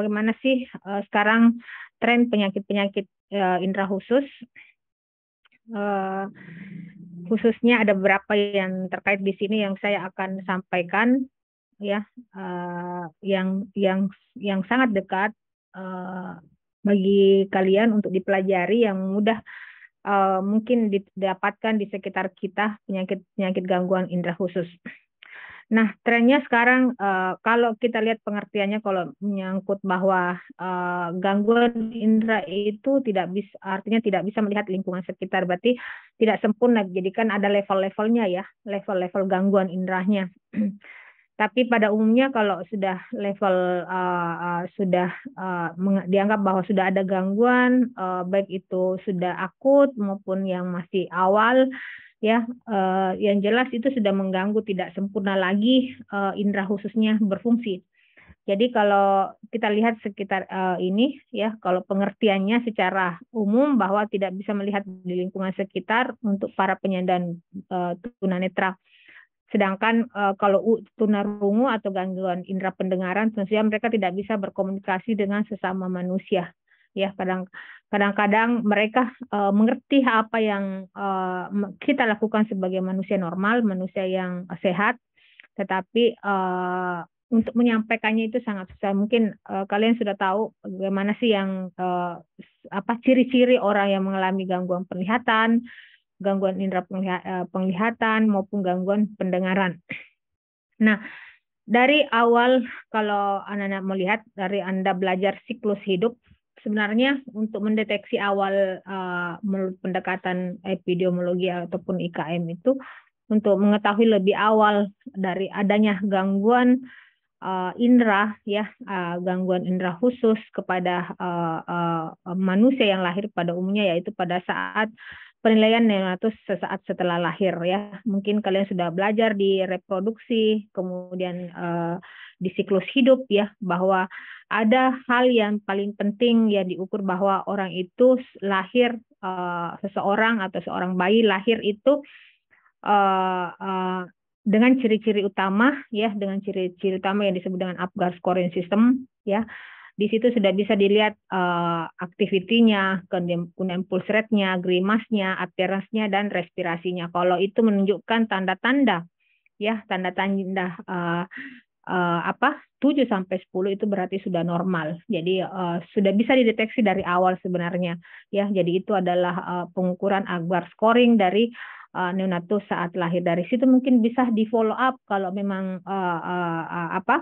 bagaimana sih uh, sekarang tren penyakit-penyakit uh, eh, indera khusus uh, eh, khususnya ada beberapa yang terkait di sini yang saya akan sampaikan ya uh, yang yang yang sangat dekat uh, bagi kalian untuk dipelajari yang mudah uh, mungkin didapatkan di sekitar kita penyakit penyakit gangguan indera khusus. Nah, trennya sekarang uh, kalau kita lihat pengertiannya kalau menyangkut bahwa uh, gangguan indera itu tidak bisa artinya tidak bisa melihat lingkungan sekitar berarti tidak sempurna. Jadi kan ada level-levelnya ya, level-level gangguan inderanya. Tapi pada umumnya kalau sudah level uh, uh, sudah uh, dianggap bahwa sudah ada gangguan uh, baik itu sudah akut maupun yang masih awal ya uh, yang jelas itu sudah mengganggu tidak sempurna lagi uh, indera khususnya berfungsi. Jadi kalau kita lihat sekitar uh, ini ya, kalau pengertiannya secara umum bahwa tidak bisa melihat di lingkungan sekitar untuk para penyandang uh, tunanetra. Sedangkan uh, kalau tunarungu atau gangguan indera pendengaran, tentunya mereka tidak bisa berkomunikasi dengan sesama manusia ya kadang kadang-kadang mereka uh, mengerti apa yang uh, kita lakukan sebagai manusia normal, manusia yang sehat, tetapi uh, untuk menyampaikannya itu sangat susah. Mungkin uh, kalian sudah tahu bagaimana sih yang uh, apa ciri-ciri orang yang mengalami gangguan penglihatan, gangguan indera penglihatan maupun gangguan pendengaran. Nah, dari awal kalau anak-anak melihat dari Anda belajar siklus hidup sebenarnya untuk mendeteksi awal uh, pendekatan epidemiologi ataupun IKM itu untuk mengetahui lebih awal dari adanya gangguan uh, indera ya uh, gangguan indera khusus kepada uh, uh, manusia yang lahir pada umumnya yaitu pada saat penilaian neonatus sesaat setelah lahir ya. Mungkin kalian sudah belajar di reproduksi, kemudian uh, di siklus hidup ya bahwa ada hal yang paling penting yang diukur bahwa orang itu lahir uh, seseorang atau seorang bayi lahir itu uh, uh, dengan ciri-ciri utama ya, dengan ciri-ciri utama yang disebut dengan Apgar scoring system ya di situ sudah bisa dilihat uh, aktivitinya, kemudian pulse rate-nya, grimasnya, appearance-nya, dan respirasinya. Kalau itu menunjukkan tanda-tanda, ya tanda-tanda uh, uh, apa 7 sampai sepuluh itu berarti sudah normal. Jadi uh, sudah bisa dideteksi dari awal sebenarnya. Ya, jadi itu adalah uh, pengukuran agar scoring dari uh, neonatus saat lahir. Dari situ mungkin bisa di follow up kalau memang uh, uh, uh, apa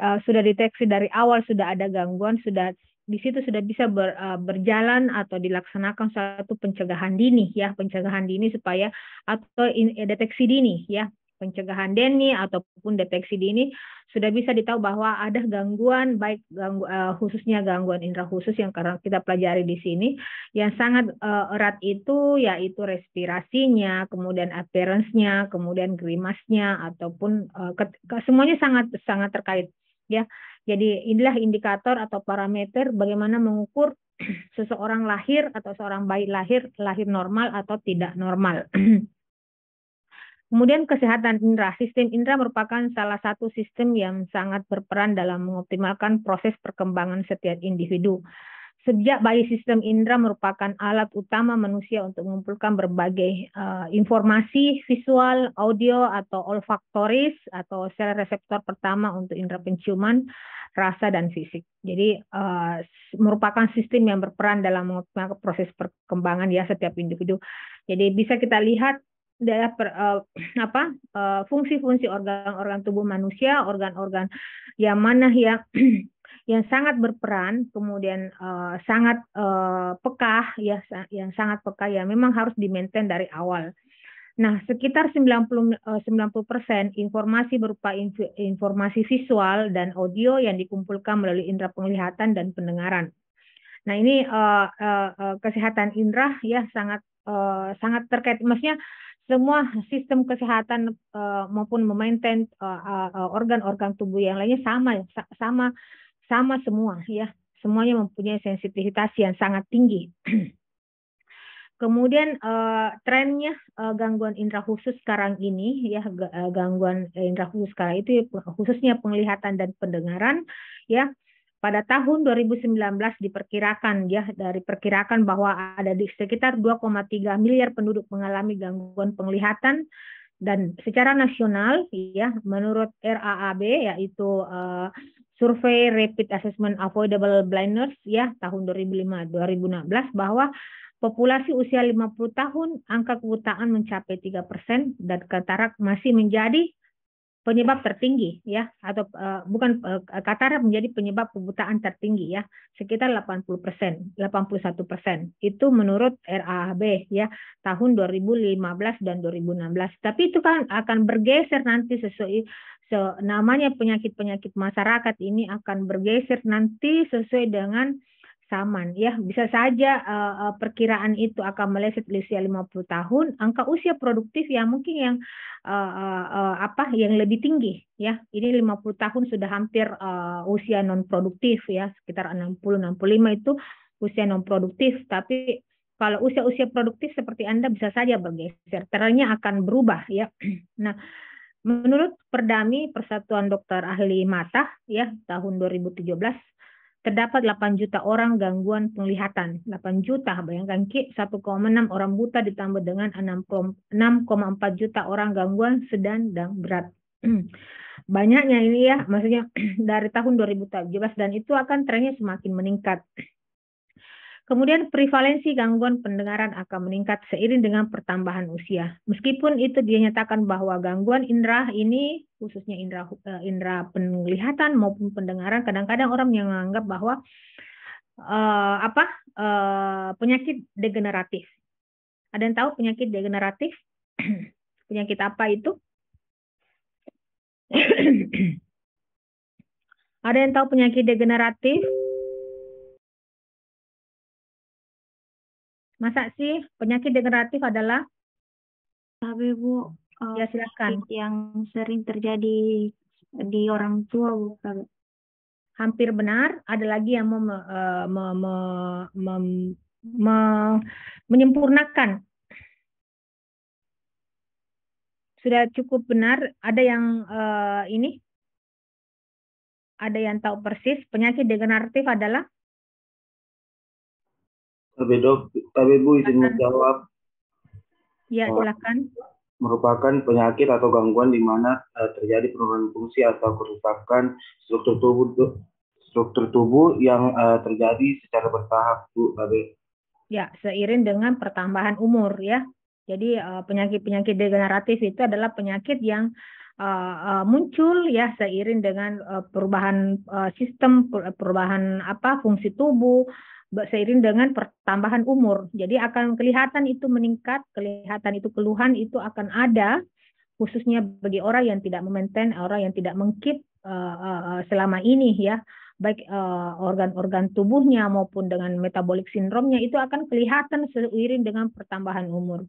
uh, sudah deteksi dari awal sudah ada gangguan sudah di situ sudah bisa ber, uh, berjalan atau dilaksanakan suatu pencegahan dini ya pencegahan dini supaya atau in, eh, deteksi dini ya pencegahan dini ataupun deteksi dini sudah bisa ditahu bahwa ada gangguan baik ganggu, uh, khususnya gangguan indera khusus yang karena kita pelajari di sini yang sangat uh, erat itu yaitu respirasinya, kemudian appearance-nya, kemudian grimasnya ataupun uh, ke, ke, semuanya sangat sangat terkait ya. Jadi inilah indikator atau parameter bagaimana mengukur seseorang lahir atau seorang bayi lahir lahir normal atau tidak normal. Kemudian kesehatan indera. Sistem indera merupakan salah satu sistem yang sangat berperan dalam mengoptimalkan proses perkembangan setiap individu. Sejak bayi sistem indera merupakan alat utama manusia untuk mengumpulkan berbagai uh, informasi visual, audio, atau olfaktoris, atau sel reseptor pertama untuk indera penciuman, rasa, dan fisik. Jadi uh, merupakan sistem yang berperan dalam mengoptimalkan proses perkembangan ya setiap individu. Jadi bisa kita lihat daerah per, uh, apa uh, fungsi-fungsi organ-organ tubuh manusia, organ-organ yang mana yang yang sangat berperan, kemudian uh, sangat uh, peka ya yang sangat peka ya memang harus dimaintain dari awal. Nah, sekitar 90 persen informasi berupa informasi visual dan audio yang dikumpulkan melalui indera penglihatan dan pendengaran. Nah, ini uh, uh, kesehatan indera ya sangat uh, sangat terkait maksudnya semua sistem kesehatan uh, maupun memaintain uh, uh, organ-organ tubuh yang lainnya sama ya, sama sama semua ya semuanya mempunyai sensitivitas yang sangat tinggi. Kemudian uh, trennya uh, gangguan indera khusus sekarang ini ya gangguan indera khusus sekarang itu ya, khususnya penglihatan dan pendengaran ya pada tahun 2019 diperkirakan ya dari perkirakan bahwa ada di sekitar 2,3 miliar penduduk mengalami gangguan penglihatan dan secara nasional ya menurut RAAB yaitu uh, survei rapid assessment avoidable blindness ya tahun 2005 2016 bahwa populasi usia 50 tahun angka kebutaan mencapai 3% dan katarak masih menjadi penyebab tertinggi ya atau uh, bukan uh, Qatar menjadi penyebab kebutaan tertinggi ya sekitar 80 persen 81 persen itu menurut RAB, ya tahun 2015 dan 2016 tapi itu kan akan bergeser nanti sesuai so, namanya penyakit penyakit masyarakat ini akan bergeser nanti sesuai dengan saman ya bisa saja uh, perkiraan itu akan meleset di usia 50 tahun angka usia produktif ya mungkin yang uh, uh, apa yang lebih tinggi ya ini 50 tahun sudah hampir uh, usia non produktif ya sekitar 60 65 itu usia non produktif tapi kalau usia-usia produktif seperti Anda bisa saja bergeser, trennya akan berubah ya. Nah, menurut Perdami Persatuan Dokter Ahli Mata ya tahun 2017 terdapat 8 juta orang gangguan penglihatan. 8 juta, bayangkan Ki, 1,6 orang buta ditambah dengan 6,4 juta orang gangguan sedang dan berat. Banyaknya ini ya, maksudnya dari tahun 2017 dan itu akan trennya semakin meningkat. Kemudian prevalensi gangguan pendengaran akan meningkat seiring dengan pertambahan usia. Meskipun itu dinyatakan bahwa gangguan indera ini khususnya indera eh, indera penglihatan maupun pendengaran kadang-kadang orang yang menganggap bahwa uh, apa uh, penyakit degeneratif. Ada yang tahu penyakit degeneratif? penyakit apa itu? Ada yang tahu penyakit degeneratif? Masa sih penyakit degeneratif adalah? Tapi Bu, ya silakan. Yang sering terjadi di orang tua Bu. Hampir benar. Ada lagi yang eh, me, me, me, me, me, menyempurnakan. Sudah cukup benar. Ada yang uh, ini? Ada yang tahu persis penyakit degeneratif adalah dok, tapi Bu izin menjawab. Ya, oh, silakan. Merupakan penyakit atau gangguan di mana uh, terjadi penurunan fungsi atau kerusakan struktur tubuh struktur tubuh yang uh, terjadi secara bertahap, Bu tapi. Ya, seiring dengan pertambahan umur ya. Jadi e, penyakit-penyakit degeneratif itu adalah penyakit yang uh, uh, muncul ya seiring dengan uh, perubahan uh, sistem, perubahan apa fungsi tubuh, seiring dengan pertambahan umur. Jadi akan kelihatan itu meningkat, kelihatan itu keluhan itu akan ada khususnya bagi orang yang tidak memaintain, orang yang tidak mengkip uh, eh, uh, eh, eh, selama ini ya, baik organ organ-organ tubuhnya maupun dengan metabolic sindromnya itu akan kelihatan seiring dengan pertambahan umur.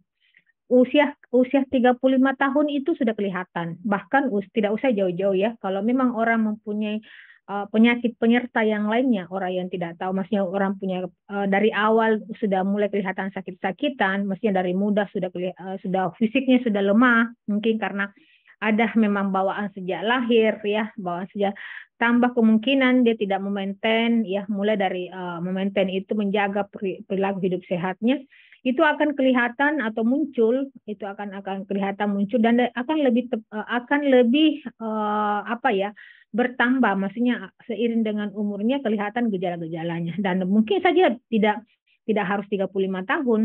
Usia usia 35 tahun itu sudah kelihatan, bahkan us, tidak usah jauh-jauh ya. Kalau memang orang mempunyai Eh, penyakit penyerta yang lainnya orang yang tidak tahu maksudnya orang punya uh, dari awal sudah mulai kelihatan sakit-sakitan maksudnya dari muda sudah uh, sudah fisiknya sudah lemah mungkin karena ada memang bawaan sejak lahir ya bawaan sejak tambah kemungkinan dia tidak memaintain ya mulai dari uh, memaintain itu menjaga perilaku hidup sehatnya itu akan kelihatan atau muncul itu akan akan kelihatan muncul dan akan lebih akan lebih uh, apa ya bertambah, maksudnya seiring dengan umurnya kelihatan gejala-gejalanya dan mungkin saja tidak tidak harus 35 tahun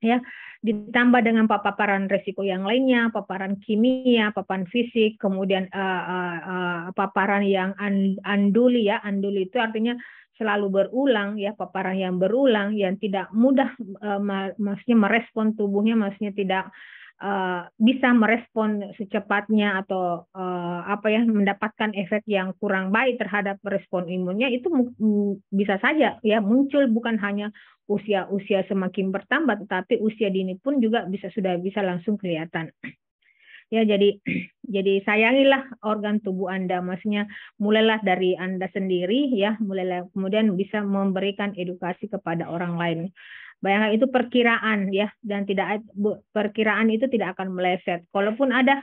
ya ditambah dengan paparan resiko yang lainnya paparan kimia paparan fisik kemudian uh, uh, uh, paparan yang anduli ya anduli itu artinya selalu berulang ya paparan yang berulang yang tidak mudah uh, maksudnya merespon tubuhnya maksudnya tidak uh, bisa merespon secepatnya atau uh, apa ya mendapatkan efek yang kurang baik terhadap respon imunnya itu bisa saja ya muncul bukan hanya usia-usia semakin bertambah tetapi usia dini pun juga bisa sudah bisa langsung kelihatan. Ya jadi jadi sayangilah organ tubuh Anda maksudnya mulailah dari Anda sendiri ya mulailah kemudian bisa memberikan edukasi kepada orang lain. Bayangkan itu perkiraan ya dan tidak perkiraan itu tidak akan meleset. Kalaupun ada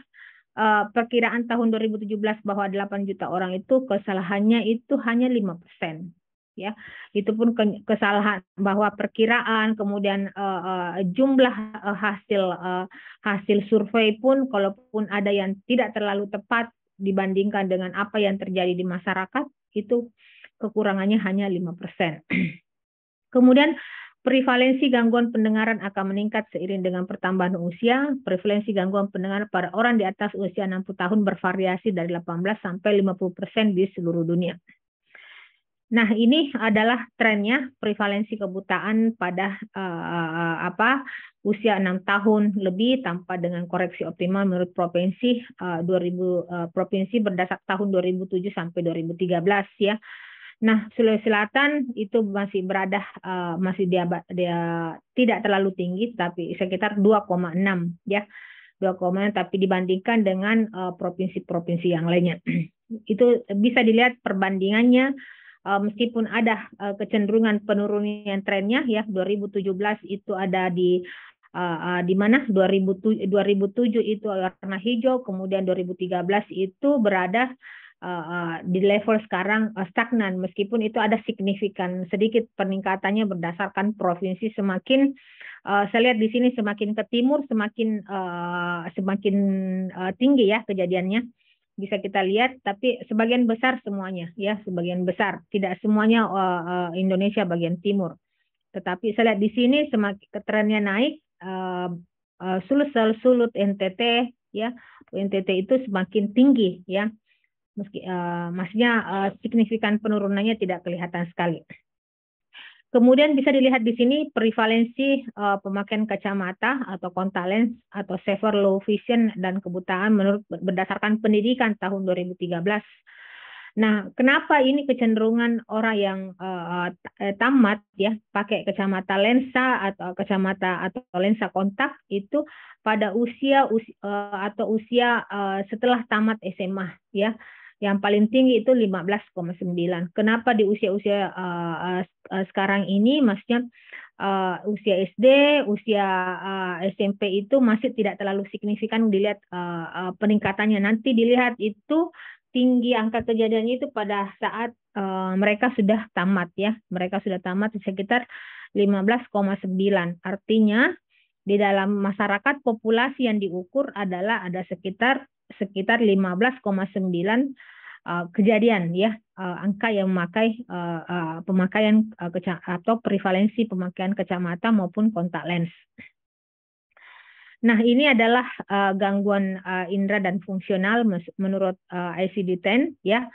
uh, perkiraan tahun 2017 bahwa 8 juta orang itu kesalahannya itu hanya 5%. Ya, itu pun kesalahan bahwa perkiraan kemudian uh, uh, jumlah uh, hasil uh, hasil survei pun kalaupun ada yang tidak terlalu tepat dibandingkan dengan apa yang terjadi di masyarakat itu kekurangannya hanya 5%. Kemudian Prevalensi gangguan pendengaran akan meningkat seiring dengan pertambahan usia. Prevalensi gangguan pendengaran pada orang di atas usia 60 tahun bervariasi dari 18 sampai 50 persen di seluruh dunia. Nah, ini adalah trennya prevalensi kebutaan pada uh, apa usia 6 tahun lebih tanpa dengan koreksi optimal menurut provinsi uh, 2000 uh, provinsi berdasar tahun 2007 sampai 2013 ya. Nah, Sulawesi Selatan itu masih berada uh, eh, masih dia, dia tidak terlalu tinggi tapi sekitar 2,6 ya. 2,6 tapi dibandingkan dengan eh, provinsi-provinsi uh, yang lainnya. itu bisa dilihat perbandingannya uh, meskipun ada uh, kecenderungan penurunan trennya ya 2017 itu ada di Uh, uh, di mana 2007, 2007 itu warna hijau, kemudian 2013 itu berada uh, di level sekarang uh, stagnan meskipun itu ada signifikan sedikit peningkatannya berdasarkan provinsi semakin uh, saya lihat di sini semakin ke timur semakin uh, semakin uh, tinggi ya kejadiannya bisa kita lihat tapi sebagian besar semuanya ya sebagian besar tidak semuanya uh, uh, Indonesia bagian timur tetapi saya lihat di sini semakin trennya naik uh, uh, Sulsel Sulut NTT ya NTT itu semakin tinggi ya meski uh, maksudnya uh, signifikan penurunannya tidak kelihatan sekali. Kemudian bisa dilihat di sini prevalensi uh, pemakaian kacamata atau kontak lens atau severe low vision dan kebutaan menurut berdasarkan pendidikan tahun 2013. Nah, kenapa ini kecenderungan orang yang uh, tamat ya pakai kacamata lensa atau kacamata atau lensa kontak itu pada usia, usia uh, atau usia uh, setelah tamat SMA ya yang paling tinggi itu 15,9. Kenapa di usia-usia uh, uh, sekarang ini maksudnya uh, usia SD, usia uh, SMP itu masih tidak terlalu signifikan dilihat uh, uh, peningkatannya. Nanti dilihat itu tinggi angka kejadian itu pada saat uh, mereka sudah tamat ya. Mereka sudah tamat sekitar 15,9. Artinya di dalam masyarakat populasi yang diukur adalah ada sekitar sekitar 15,9 uh, eh, kejadian ya eh, angka yang memakai eh, pemakaian atau prevalensi pemakaian kacamata maupun kontak lens. Nah, ini adalah gangguan indera dan fungsional menurut ICD-10 ya.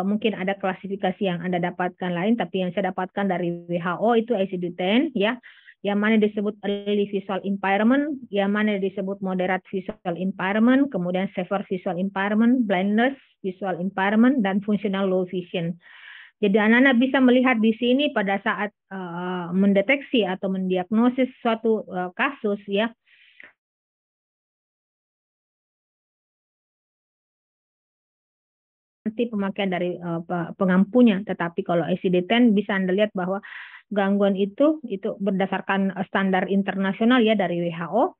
mungkin ada klasifikasi yang Anda dapatkan lain tapi yang saya dapatkan dari WHO itu ICD-10 ya yang mana disebut early visual impairment, yang mana disebut moderate visual impairment, kemudian severe visual impairment, blindness visual impairment, dan functional low vision. Jadi anak-anak bisa melihat di sini pada saat uh, mendeteksi atau mendiagnosis suatu uh, kasus ya. Nanti pemakaian dari uh, pengampunya, tetapi kalau ICD-10 bisa Anda lihat bahwa gangguan itu itu berdasarkan eh, standar internasional ya dari WHO.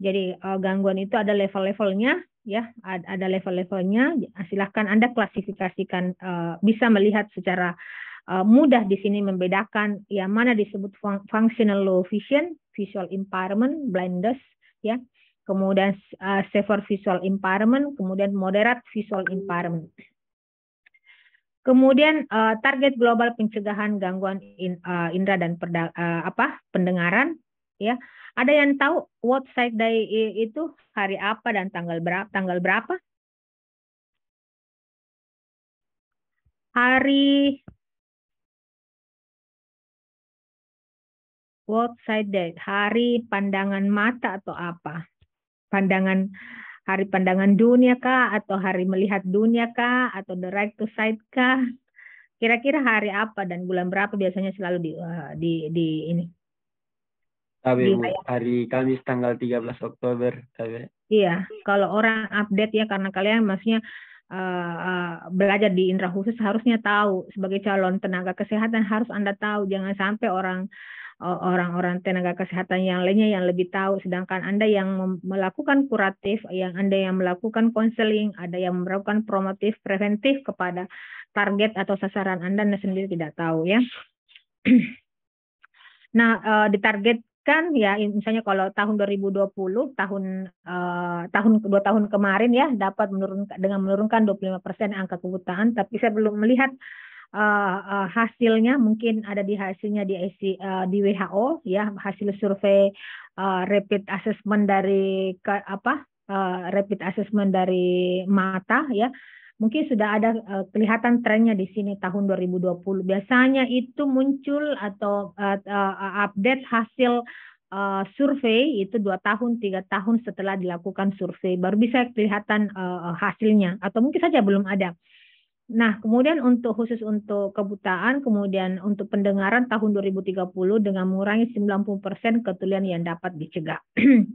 Jadi eh, gangguan itu ada level-levelnya ya, ada level-levelnya. Nah, silahkan Anda klasifikasikan eh, bisa melihat secara mudah di sini membedakan ya mana disebut functional low vision, visual impairment, blindness ya. Kemudian uh, severe visual impairment, kemudian moderate visual impairment. Kemudian uh, target global pencegahan gangguan in, uh, indera dan perda, uh, apa pendengaran ya. Ada yang tahu World Sight Day itu hari apa dan tanggal berapa tanggal berapa? Hari World Sight Day, hari pandangan mata atau apa? Pandangan hari pandangan dunia kah atau hari melihat dunia kah atau the right to sight kah kira-kira hari apa dan bulan berapa biasanya selalu di uh, di, di ini tapi hari Kamis tanggal 13 Oktober tapi iya kalau orang update ya karena kalian maksudnya Uh, uh, belajar di indra khusus harusnya tahu sebagai calon tenaga kesehatan harus anda tahu jangan sampai orang orang-orang tenaga kesehatan yang lainnya yang lebih tahu sedangkan Anda yang melakukan kuratif, yang Anda yang melakukan konseling, ada yang melakukan promotif preventif kepada target atau sasaran Anda Anda sendiri tidak tahu ya. Nah, eh, ditargetkan ya misalnya kalau tahun 2020 tahun eh, tahun dua tahun kemarin ya dapat menurunkan dengan menurunkan 25% angka kebutaan tapi saya belum melihat uh, uh, hasilnya mungkin ada di hasilnya di IC, uh, eh, di WHO ya hasil survei uh, rapid assessment dari ke, apa uh, rapid assessment dari mata ya mungkin sudah ada uh, kelihatan trennya di sini tahun 2020 biasanya itu muncul atau uh, uh, update hasil uh, survei itu dua tahun tiga tahun setelah dilakukan survei baru bisa kelihatan uh, hasilnya atau mungkin saja belum ada Nah, kemudian untuk khusus untuk kebutaan, kemudian untuk pendengaran tahun 2030 dengan mengurangi 90% ketulian yang dapat dicegah.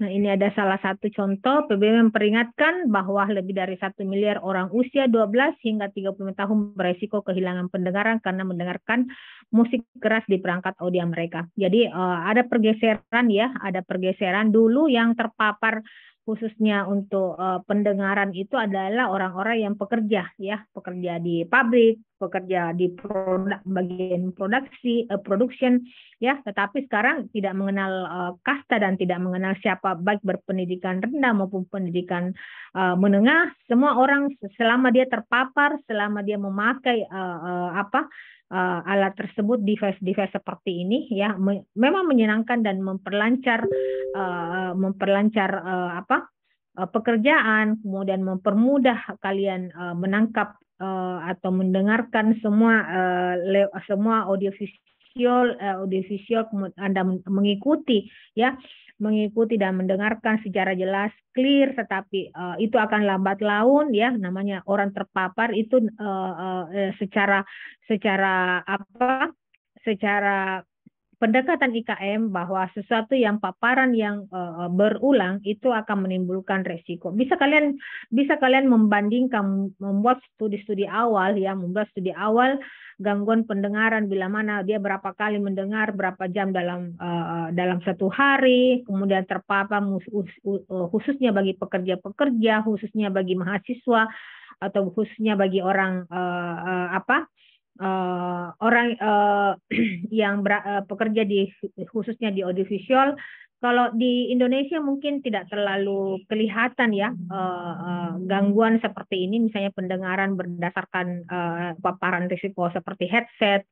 Nah, ini ada salah satu contoh PBB memperingatkan bahwa lebih dari satu miliar orang usia 12 hingga 30 tahun beresiko kehilangan pendengaran karena mendengarkan musik keras di perangkat audio mereka. Jadi eh, ada pergeseran ya, ada pergeseran dulu yang terpapar khususnya untuk uh, pendengaran itu adalah orang-orang yang pekerja ya, pekerja di pabrik, Bekerja di produk bagian produksi uh, production ya tetapi sekarang tidak mengenal uh, kasta dan tidak mengenal siapa baik berpendidikan rendah maupun pendidikan uh, menengah semua orang selama dia terpapar selama dia memakai uh, uh, apa uh, alat tersebut device-device seperti ini ya me memang menyenangkan dan memperlancar uh, memperlancar uh, apa Eh, pekerjaan, kemudian mempermudah kalian uh, menangkap uh, atau mendengarkan semua uh, le- semua audiovisual uh, audiovisual Anda mengikuti ya mengikuti dan mendengarkan secara jelas clear tetapi uh, itu akan lambat laun ya namanya orang terpapar itu uh, uh, secara secara apa secara pendekatan IKM bahwa sesuatu yang paparan yang uh, berulang itu akan menimbulkan resiko. Bisa kalian bisa kalian membandingkan membuat studi-studi awal ya, membuat studi awal gangguan pendengaran bila mana dia berapa kali mendengar berapa jam dalam uh, dalam satu hari, kemudian terpapar khususnya bagi pekerja-pekerja, khususnya bagi mahasiswa atau khususnya bagi orang uh, uh, apa uh, orang uh, yang ber, uh, eh, pekerja di khususnya di audiovisual kalau di Indonesia mungkin tidak terlalu kelihatan ya uh, uh, gangguan seperti ini misalnya pendengaran berdasarkan uh, paparan risiko seperti headset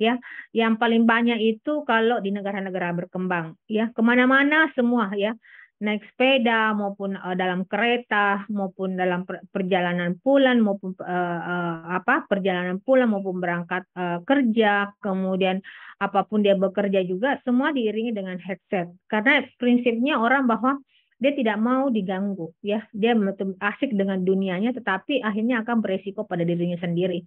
ya yang paling banyak itu kalau di negara-negara berkembang ya kemana-mana semua ya naik sepeda maupun uh, dalam kereta maupun dalam perjalanan pulang maupun uh, uh, apa perjalanan pulang maupun berangkat uh, kerja kemudian apapun dia bekerja juga semua diiringi dengan headset karena prinsipnya orang bahwa dia tidak mau diganggu ya dia asik dengan dunianya tetapi akhirnya akan beresiko pada dirinya sendiri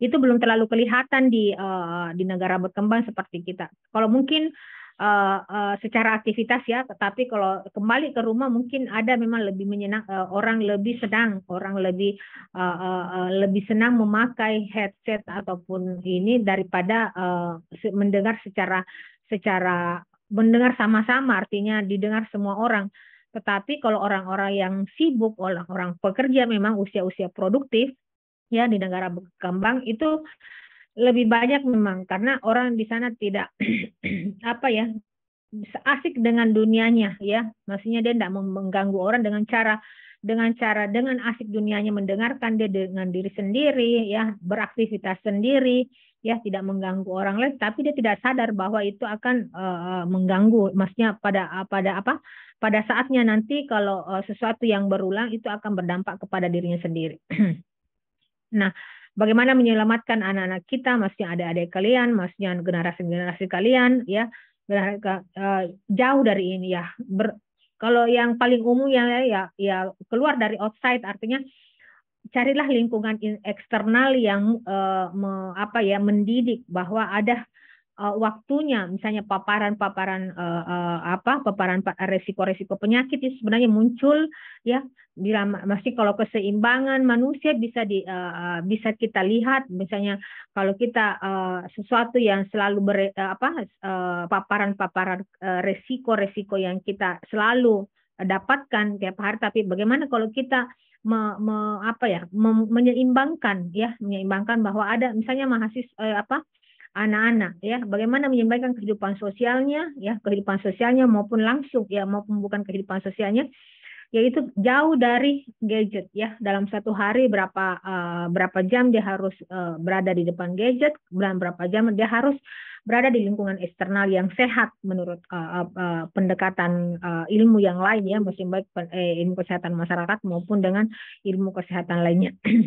itu belum terlalu kelihatan di uh, di negara berkembang seperti kita kalau mungkin uh, secara aktivitas ya, tetapi kalau kembali ke rumah mungkin ada memang lebih menyenang uh, orang lebih sedang, orang lebih uh, uh, uh, lebih senang memakai headset ataupun ini daripada uh, mendengar secara secara mendengar sama-sama artinya didengar semua orang. Tetapi kalau orang-orang yang sibuk, orang-orang pekerja memang usia-usia produktif ya di negara berkembang itu lebih banyak memang karena orang di sana tidak apa ya asik dengan dunianya ya maksudnya dia tidak mengganggu orang dengan cara dengan cara dengan asik dunianya mendengarkan dia dengan diri sendiri ya beraktivitas sendiri ya tidak mengganggu orang lain tapi dia tidak sadar bahwa itu akan uh, mengganggu maksudnya pada pada apa pada saatnya nanti kalau uh, sesuatu yang berulang itu akan berdampak kepada dirinya sendiri nah bagaimana menyelamatkan anak-anak kita, maksudnya ada adik kalian, maksudnya generasi-generasi kalian, ya eh, jauh dari ini ya. Ber, kalau yang paling umum ya, ya ya keluar dari outside artinya carilah lingkungan eksternal yang uh, me, apa ya mendidik bahwa ada uh, waktunya misalnya paparan-paparan uh, uh, apa paparan resiko-resiko penyakit itu sebenarnya muncul ya bila masih kalau keseimbangan manusia bisa di uh, bisa kita lihat misalnya kalau kita uh, sesuatu yang selalu ber, uh, apa paparan-paparan uh, resiko-resiko yang kita selalu dapatkan tiap hari tapi bagaimana kalau kita me, me, apa ya me, menyeimbangkan ya menyeimbangkan bahwa ada misalnya mahasiswa eh, apa anak-anak ya bagaimana menyampaikan kehidupan sosialnya ya kehidupan sosialnya maupun langsung ya maupun bukan kehidupan sosialnya yaitu jauh dari gadget ya dalam satu hari berapa uh, berapa jam dia harus uh, berada di depan gadget dan berapa jam dia harus berada di lingkungan eksternal yang sehat menurut uh, uh, pendekatan uh, ilmu yang lain ya mesti baik pen, ilmu kesehatan masyarakat maupun dengan ilmu kesehatan lainnya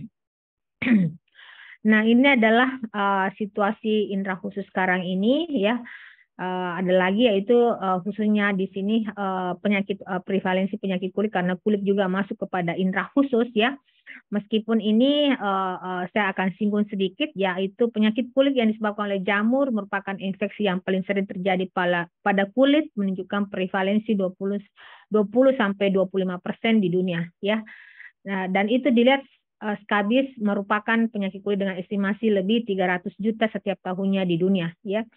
Nah, ini adalah uh, situasi intra khusus sekarang ini ya. Uh, ada lagi yaitu uh, khususnya di sini uh, penyakit uh, prevalensi penyakit kulit karena kulit juga masuk kepada intra khusus ya. Meskipun ini uh, uh, saya akan singgung sedikit yaitu penyakit kulit yang disebabkan oleh jamur merupakan infeksi yang paling sering terjadi pada pada kulit menunjukkan prevalensi 20 20 sampai 25% di dunia ya. Nah, dan itu dilihat Eh, skabies merupakan penyakit kulit dengan estimasi lebih 300 juta setiap tahunnya di dunia ya.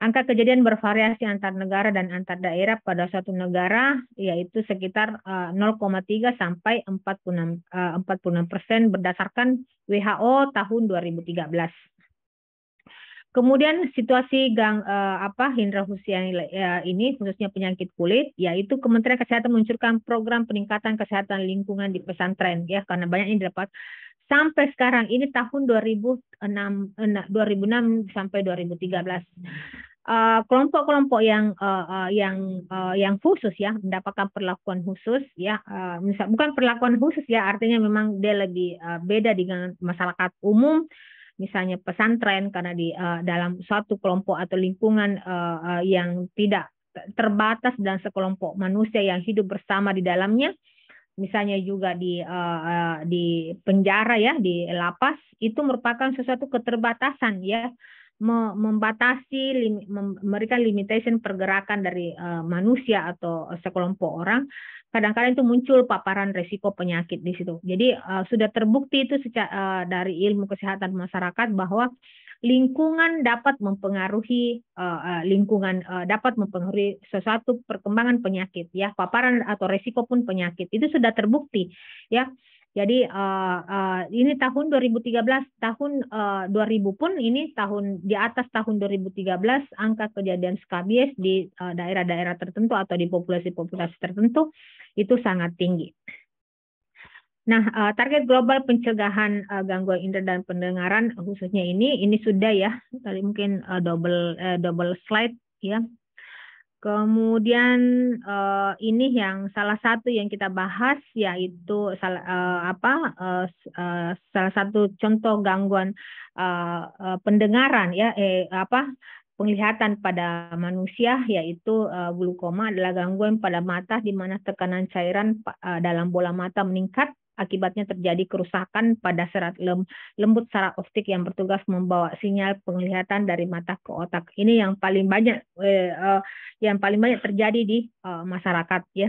Angka kejadian bervariasi antar negara dan antar daerah pada suatu negara yaitu sekitar 0,3 eh, sampai 46 46 eh, persen berdasarkan WHO tahun 2013. Kemudian situasi gang eh, apa Hindra Husian eh, ya, ini khususnya penyakit kulit yaitu Kementerian Kesehatan meluncurkan program peningkatan kesehatan lingkungan di pesantren ya karena banyak yang dapat sampai sekarang ini tahun 2006 2006 sampai 2013 eh, kelompok-kelompok uh, yang uh, uh, yang uh, yang khusus ya mendapatkan perlakuan khusus ya uh, misal bukan perlakuan khusus ya artinya memang dia lebih uh, beda dengan masyarakat umum misalnya pesantren karena di uh, dalam suatu kelompok atau lingkungan uh, uh, yang tidak terbatas dan sekelompok manusia yang hidup bersama di dalamnya misalnya juga di uh, di penjara ya di lapas itu merupakan sesuatu keterbatasan ya membatasi memberikan limitation pergerakan dari eh, manusia atau sekelompok orang kadang-kadang itu muncul paparan resiko penyakit di situ jadi eh, sudah terbukti itu secara, eh, dari ilmu kesehatan masyarakat bahwa lingkungan dapat mempengaruhi lingkungan dapat mempengaruhi sesuatu perkembangan penyakit ya paparan atau resiko pun penyakit itu sudah terbukti ya jadi uh, uh, ini tahun 2013, tahun uh, eh, 2000 pun ini tahun di atas tahun 2013 angka kejadian skabies di daerah-daerah uh, tertentu atau di populasi-populasi tertentu itu sangat tinggi. Nah, target global pencegahan gangguan indera dan pendengaran khususnya ini ini sudah ya, tadi mungkin double double slide ya. Kemudian uh, ini yang salah satu yang kita bahas yaitu salah eh, uh, apa uh, uh, salah satu contoh gangguan uh, uh, pendengaran ya eh apa penglihatan pada manusia yaitu uh, glukoma adalah gangguan pada mata di mana tekanan cairan uh, dalam bola mata meningkat Akibatnya terjadi kerusakan pada serat lem, lembut saraf optik yang bertugas membawa sinyal penglihatan dari mata ke otak. Ini yang paling banyak eh, eh, yang paling banyak terjadi di eh, masyarakat ya.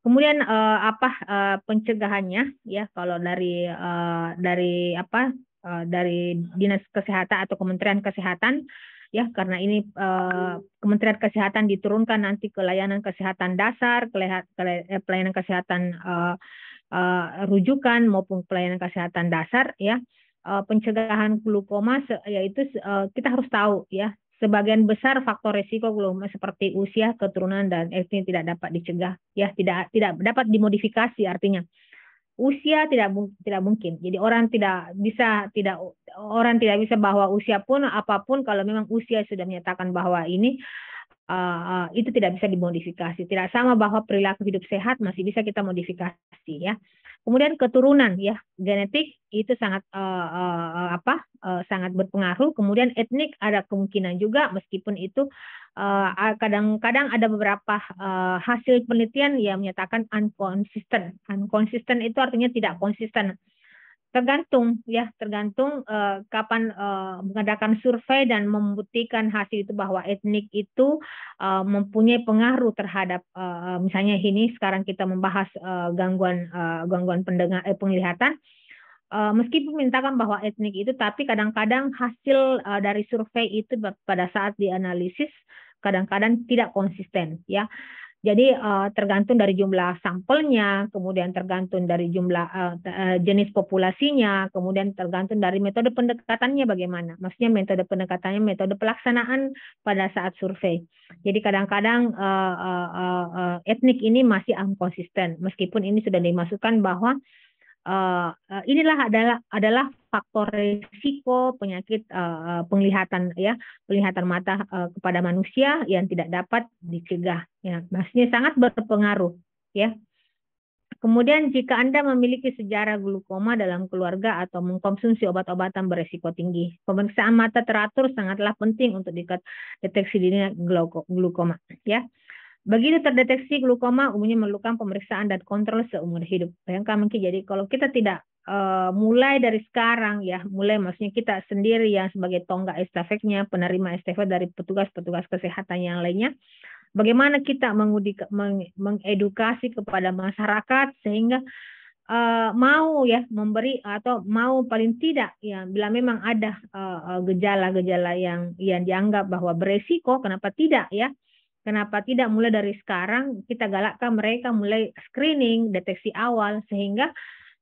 Kemudian eh, apa eh, pencegahannya ya kalau dari eh, dari apa eh, dari Dinas Kesehatan atau Kementerian Kesehatan ya karena ini uh, Kementerian Kesehatan diturunkan nanti ke layanan kesehatan dasar, ke eh, pelayanan kesehatan uh, uh, rujukan maupun pelayanan kesehatan dasar ya. Uh, pencegahan glukoma yaitu uh, kita harus tahu ya sebagian besar faktor risiko glukoma seperti usia, keturunan dan etnis tidak dapat dicegah ya, tidak tidak dapat dimodifikasi artinya usia tidak tidak mungkin. Jadi orang tidak bisa tidak orang tidak bisa bahwa usia pun apapun kalau memang usia sudah menyatakan bahwa ini uh, itu tidak bisa dimodifikasi. Tidak sama bahwa perilaku hidup sehat masih bisa kita modifikasi ya. Kemudian keturunan ya, genetik itu sangat uh, uh, apa? Uh, sangat berpengaruh. Kemudian etnik ada kemungkinan juga meskipun itu kadang-kadang uh, ada beberapa uh, hasil penelitian yang menyatakan inconsistent. Inconsistent itu artinya tidak konsisten tergantung ya tergantung uh, kapan uh, mengadakan survei dan membuktikan hasil itu bahwa etnik itu uh, mempunyai pengaruh terhadap uh, misalnya ini sekarang kita membahas uh, gangguan uh, gangguan pendengar eh, penglihatan uh, meskipun mintakan bahwa etnik itu tapi kadang-kadang hasil uh, dari survei itu pada saat dianalisis kadang-kadang tidak konsisten ya jadi uh, tergantung dari jumlah sampelnya, kemudian tergantung dari jumlah uh, jenis populasinya, kemudian tergantung dari metode pendekatannya bagaimana. Maksudnya metode pendekatannya, metode pelaksanaan pada saat survei. Jadi kadang-kadang uh, uh, uh, etnik ini masih konsisten, meskipun ini sudah dimasukkan bahwa uh, inilah adalah adalah faktor risiko penyakit uh, penglihatan ya penglihatan mata uh, kepada manusia yang tidak dapat dicegah ya maksudnya sangat berpengaruh ya kemudian jika anda memiliki sejarah glukoma dalam keluarga atau mengkonsumsi obat-obatan beresiko tinggi pemeriksaan mata teratur sangatlah penting untuk deteksi dini glukoma ya Begitu terdeteksi glukoma umumnya memerlukan pemeriksaan dan kontrol seumur hidup. Bayangkan mungkin jadi kalau kita tidak uh, mulai dari sekarang ya, mulai maksudnya kita sendiri yang sebagai tonggak estafetnya, penerima estafet dari petugas-petugas kesehatan yang lainnya, bagaimana kita mengudik, meng, mengedukasi kepada masyarakat sehingga uh, mau ya memberi atau mau paling tidak ya bila memang ada eh, gejala-gejala uh, yang yang dianggap bahwa beresiko, kenapa tidak ya? Kenapa tidak mulai dari sekarang kita galakkan mereka mulai screening, deteksi awal sehingga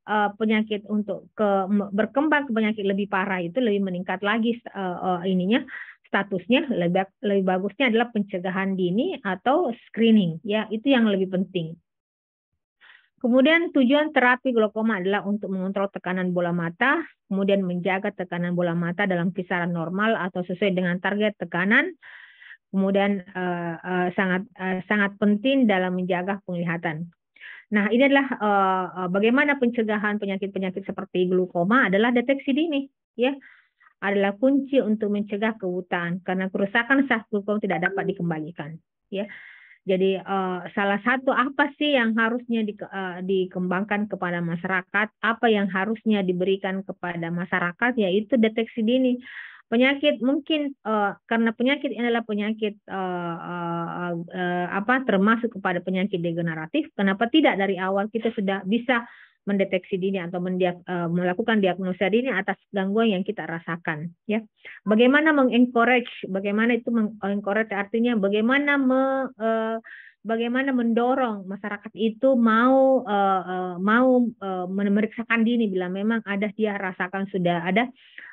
uh, penyakit untuk ke berkembang ke penyakit lebih parah itu lebih meningkat lagi uh, uh, ininya statusnya lebih lebih bagusnya adalah pencegahan dini atau screening ya itu yang lebih penting. Kemudian tujuan terapi glaukoma adalah untuk mengontrol tekanan bola mata, kemudian menjaga tekanan bola mata dalam kisaran normal atau sesuai dengan target tekanan kemudian uh, uh, sangat uh, sangat penting dalam menjaga penglihatan. Nah, ini adalah uh, bagaimana pencegahan penyakit-penyakit seperti glukoma adalah deteksi dini, ya. Adalah kunci untuk mencegah kebutaan karena kerusakan saat glukoma tidak dapat dikembalikan, ya. Jadi uh, salah satu apa sih yang harusnya di, uh, dikembangkan kepada masyarakat, apa yang harusnya diberikan kepada masyarakat yaitu deteksi dini penyakit mungkin uh, karena penyakit ini adalah penyakit uh, uh, uh, apa termasuk kepada penyakit degeneratif kenapa tidak dari awal kita sudah bisa mendeteksi dini atau mendiak, uh, melakukan diagnosa dini atas gangguan yang kita rasakan ya bagaimana mengencourage bagaimana itu mengencourage artinya bagaimana me, uh, bagaimana mendorong masyarakat itu mau uh, uh, mau uh, memeriksakan diri bila memang ada dia rasakan sudah ada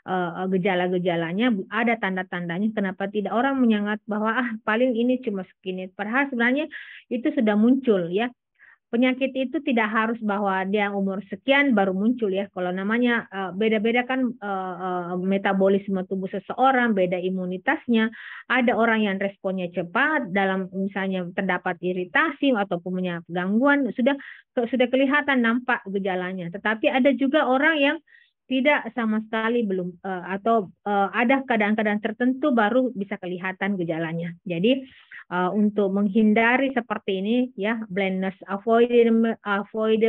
uh, gejala-gejalanya, ada tanda-tandanya kenapa tidak orang menyangat bahwa ah paling ini cuma sekini? padahal sebenarnya itu sudah muncul ya penyakit itu tidak harus bahwa dia umur sekian baru muncul ya. Kalau namanya eh, beda-beda kan eh, eh, metabolisme tubuh seseorang, beda imunitasnya. Ada orang yang responnya cepat dalam misalnya terdapat iritasi ataupun punya gangguan sudah sudah kelihatan nampak gejalanya. Tetapi ada juga orang yang tidak sama sekali belum uh, atau uh, ada keadaan-keadaan tertentu baru bisa kelihatan gejalanya. Jadi uh, untuk menghindari seperti ini ya blindness avoid avoid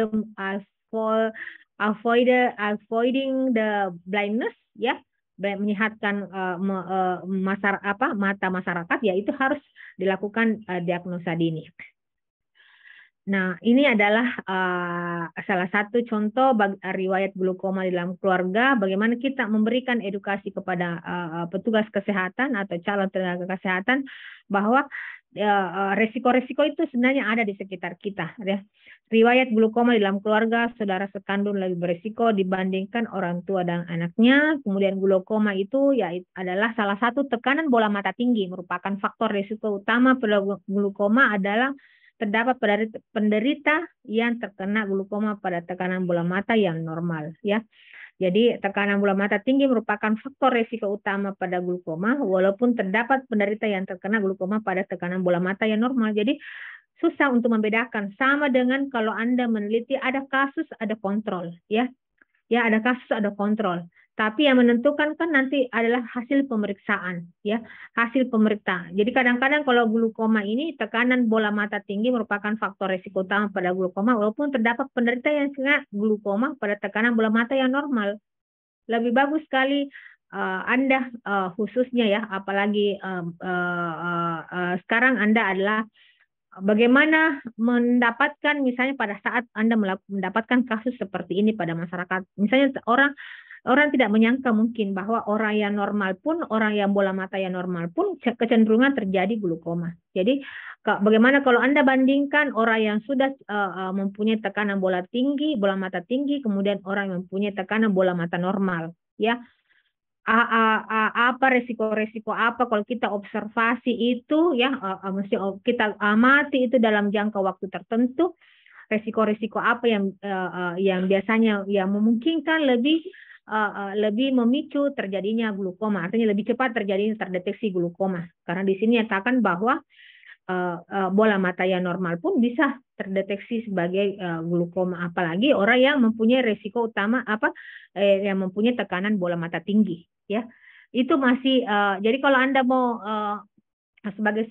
avoid avoiding the blindness ya menyehatkan uh, me, uh, masyarakat, apa mata masyarakat ya itu harus dilakukan uh, diagnosa dini. Nah, ini adalah uh, salah satu contoh uh, riwayat glukoma di dalam keluarga, bagaimana kita memberikan edukasi kepada uh, petugas kesehatan atau calon tenaga kesehatan bahwa eh, resiko-resiko uh, itu sebenarnya ada di sekitar kita. Ya. Riwayat glukoma di dalam keluarga, saudara sekandung lebih berisiko dibandingkan orang tua dan anaknya. Kemudian glukoma itu ya adalah salah satu tekanan bola mata tinggi, merupakan faktor risiko utama pada glukoma adalah terdapat penderita yang terkena glukoma pada tekanan bola mata yang normal ya. Jadi tekanan bola mata tinggi merupakan faktor risiko utama pada glukoma walaupun terdapat penderita yang terkena glukoma pada tekanan bola mata yang normal. Jadi susah untuk membedakan sama dengan kalau Anda meneliti ada kasus ada kontrol ya. Ya ada kasus ada kontrol tapi yang menentukan kan nanti adalah hasil pemeriksaan ya hasil pemeriksaan jadi kadang-kadang kalau glukoma ini tekanan bola mata tinggi merupakan faktor risiko utama pada glukoma walaupun terdapat penderita yang kena glukoma pada tekanan bola mata yang normal lebih bagus sekali uh, anda uh, khususnya ya apalagi uh, uh, uh, uh, sekarang anda adalah bagaimana mendapatkan misalnya pada saat Anda mendapatkan kasus seperti ini pada masyarakat. Misalnya orang orang tidak menyangka mungkin bahwa orang yang normal pun, orang yang bola mata yang normal pun kecenderungan terjadi glukoma. Jadi bagaimana kalau Anda bandingkan orang yang sudah e, e, mempunyai tekanan bola tinggi, bola mata tinggi, kemudian orang yang mempunyai tekanan bola mata normal, ya apa resiko-resiko apa kalau kita observasi itu ya mesti oh, kita amati itu dalam jangka waktu tertentu resiko-resiko apa yang e, e, yang biasanya yang memungkinkan lebih e, lebih memicu terjadinya glukoma artinya lebih cepat terjadi terdeteksi glukoma karena di sini katakan bahwa bola mata yang normal pun bisa terdeteksi sebagai glukoma apalagi orang yang mempunyai resiko utama apa eh, yang mempunyai tekanan bola mata tinggi ya itu masih uh, jadi kalau anda mau uh, sebagai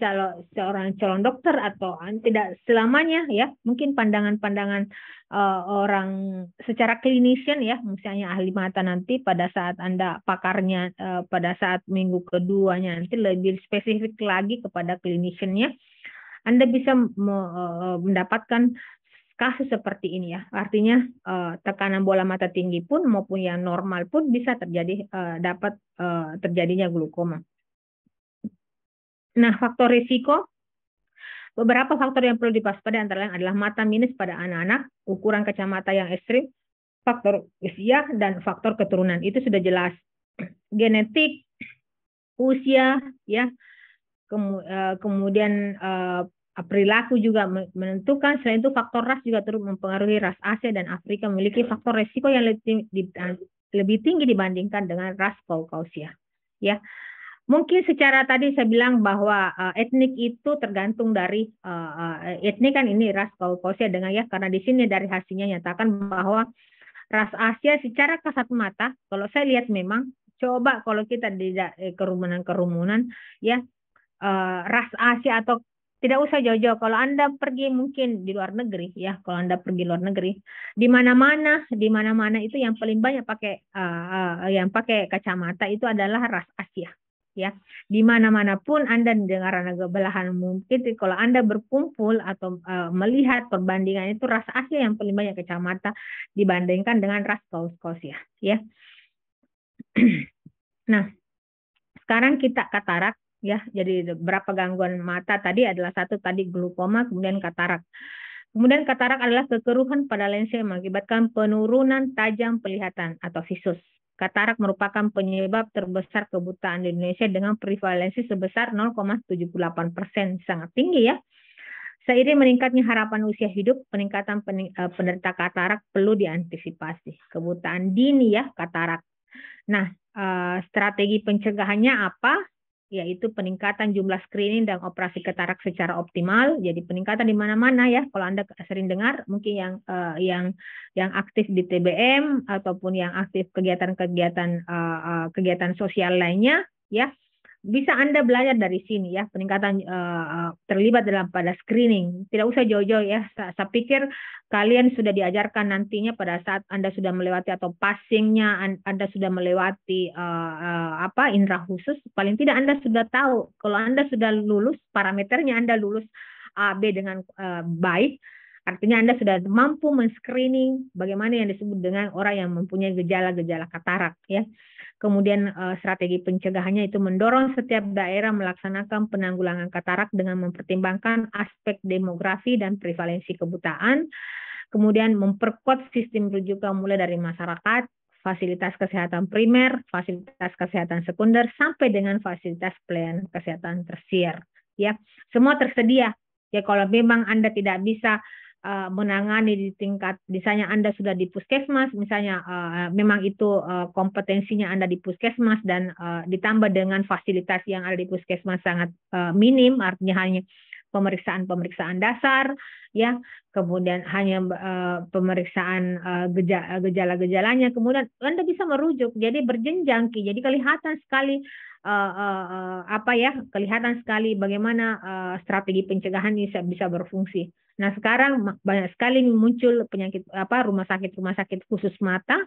seorang calon dokter atau tidak selamanya ya mungkin pandangan-pandangan uh, orang secara clinician ya misalnya ahli mata nanti pada saat anda pakarnya uh, pada saat minggu keduanya nanti lebih spesifik lagi kepada cliniciannya anda bisa mendapatkan kasus seperti ini ya. Artinya eh, tekanan bola mata tinggi pun maupun yang normal pun bisa terjadi eh, dapat eh, terjadinya glukoma. Nah, faktor risiko beberapa faktor yang perlu diwaspadai antara lain adalah mata minus pada anak-anak, ukuran kacamata yang ekstrim, faktor usia dan faktor keturunan. Itu sudah jelas. Genetik, usia ya. Kemudian perilaku juga menentukan. Selain itu faktor ras juga turut mempengaruhi ras Asia dan Afrika memiliki ya. faktor resiko yang lebih, tinggi dibandingkan dengan ras Kaukasia. Ya. Mungkin secara tadi saya bilang bahwa uh, etnik itu tergantung dari uh, etnik kan ini ras Kaukasia dengan ya karena di sini dari hasilnya nyatakan bahwa ras Asia secara kasat mata kalau saya lihat memang coba kalau kita di kerumunan-kerumunan ya uh, ras Asia atau tidak usah jauh-jauh. Kalau Anda pergi mungkin di luar negeri ya, kalau Anda pergi luar negeri, di mana-mana, di mana-mana itu yang paling banyak pakai uh, uh, yang pakai kacamata itu adalah ras Asia ya. Di mana-mana pun Anda di negara belahan mungkin kalau Anda berkumpul atau uh, melihat perbandingan itu ras Asia yang paling banyak kacamata dibandingkan dengan ras Kaukasia ya. Nah, sekarang kita katarak ya jadi berapa gangguan mata tadi adalah satu tadi glukoma kemudian katarak kemudian katarak adalah kekeruhan pada lensa yang mengakibatkan penurunan tajam penglihatan atau visus katarak merupakan penyebab terbesar kebutaan di Indonesia dengan prevalensi sebesar 0,78 persen sangat tinggi ya Seiring meningkatnya harapan usia hidup, peningkatan eh, penderita katarak perlu diantisipasi. Kebutaan dini ya katarak. Nah, eh, strategi pencegahannya apa? yaitu peningkatan jumlah screening dan operasi katarak secara optimal. Jadi peningkatan di mana-mana ya. Kalau Anda sering dengar mungkin yang uh, yang yang aktif di TBM ataupun yang aktif kegiatan-kegiatan uh, kegiatan sosial lainnya ya bisa Anda belajar dari sini ya peningkatan uh, terlibat dalam pada screening. Tidak usah jauh-jauh ya. Saya, saya pikir kalian sudah diajarkan nantinya pada saat Anda sudah melewati atau passingnya Anda sudah melewati uh, uh, apa indra khusus paling tidak Anda sudah tahu kalau Anda sudah lulus parameternya Anda lulus A B dengan uh, baik Artinya Anda sudah mampu men-screening bagaimana yang disebut dengan orang yang mempunyai gejala-gejala katarak ya. Kemudian eh, strategi pencegahannya itu mendorong setiap daerah melaksanakan penanggulangan katarak dengan mempertimbangkan aspek demografi dan prevalensi kebutaan. Kemudian memperkuat sistem rujukan mulai dari masyarakat, fasilitas kesehatan primer, fasilitas kesehatan sekunder sampai dengan fasilitas pelayanan kesehatan tersier. Ya, semua tersedia. Ya kalau memang Anda tidak bisa uh, menangani di tingkat misalnya Anda sudah di puskesmas misalnya uh, memang itu uh, kompetensinya Anda di puskesmas dan uh, ditambah dengan fasilitas yang ada di puskesmas sangat uh, minim artinya hanya pemeriksaan-pemeriksaan dasar ya kemudian hanya uh, pemeriksaan uh, gejala-gejalanya kemudian Anda bisa merujuk jadi berjenjang jadi kelihatan sekali uh, uh, apa ya kelihatan sekali bagaimana uh, strategi pencegahan ini bisa berfungsi nah sekarang banyak sekali muncul penyakit apa rumah sakit rumah sakit khusus mata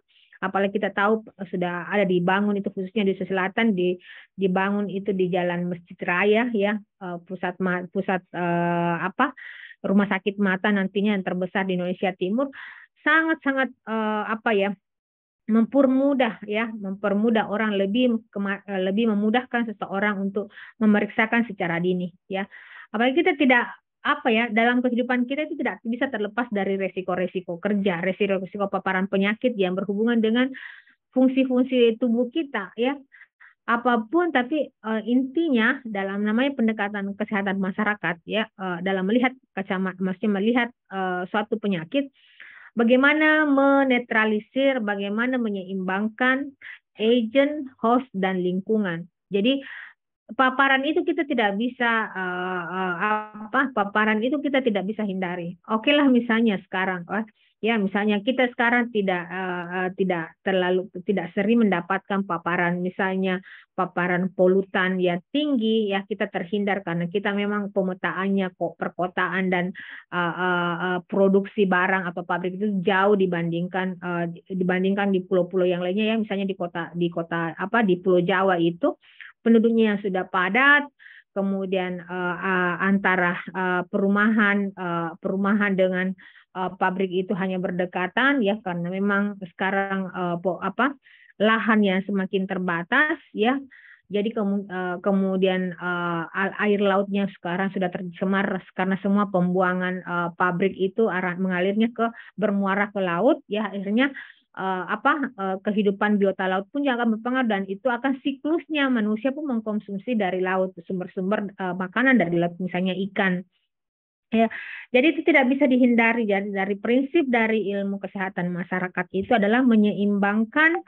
apalagi kita tahu eh, sudah ada dibangun itu khususnya di Sulawesi Selatan di dibangun itu di Jalan Masjid Raya ya eh, pusat pusat eh, apa rumah sakit mata nantinya yang terbesar di Indonesia Timur sangat-sangat eh, apa ya mempermudah ya mempermudah orang lebih eh, lebih memudahkan seseorang untuk memeriksakan secara dini ya apalagi kita tidak apa ya dalam kehidupan kita itu tidak bisa terlepas dari resiko-resiko kerja, resiko-resiko paparan penyakit yang berhubungan dengan fungsi-fungsi tubuh kita ya. Apapun tapi uh, intinya dalam namanya pendekatan kesehatan masyarakat ya uh, dalam melihat kacamata maksudnya melihat uh, suatu penyakit bagaimana menetralisir, bagaimana menyeimbangkan agent, host dan lingkungan. Jadi paparan itu kita tidak bisa uh, apa paparan itu kita tidak bisa hindari. Oke okay lah misalnya sekarang, oh, ya misalnya kita sekarang tidak uh, tidak terlalu tidak sering mendapatkan paparan misalnya paparan polutan yang tinggi ya kita terhindar karena kita memang pemetaannya kok perkotaan dan uh, uh, produksi barang atau pabrik itu jauh dibandingkan uh, dibandingkan di pulau-pulau yang lainnya ya misalnya di kota di kota apa di pulau Jawa itu penduduknya yang sudah padat, kemudian uh, antara uh, perumahan uh, perumahan dengan uh, pabrik itu hanya berdekatan ya karena memang sekarang uh, apa yang semakin terbatas ya jadi kemudian air lautnya sekarang sudah tercemar karena semua pembuangan pabrik itu mengalirnya ke bermuara ke laut ya akhirnya uh, apa uh, kehidupan biota laut pun yang akan berpengaruh dan itu akan siklusnya manusia pun mengkonsumsi dari laut sumber-sumber uh, makanan dari laut misalnya ikan. Ya, jadi itu tidak bisa dihindari. Jadi ya. dari prinsip dari ilmu kesehatan masyarakat itu adalah menyeimbangkan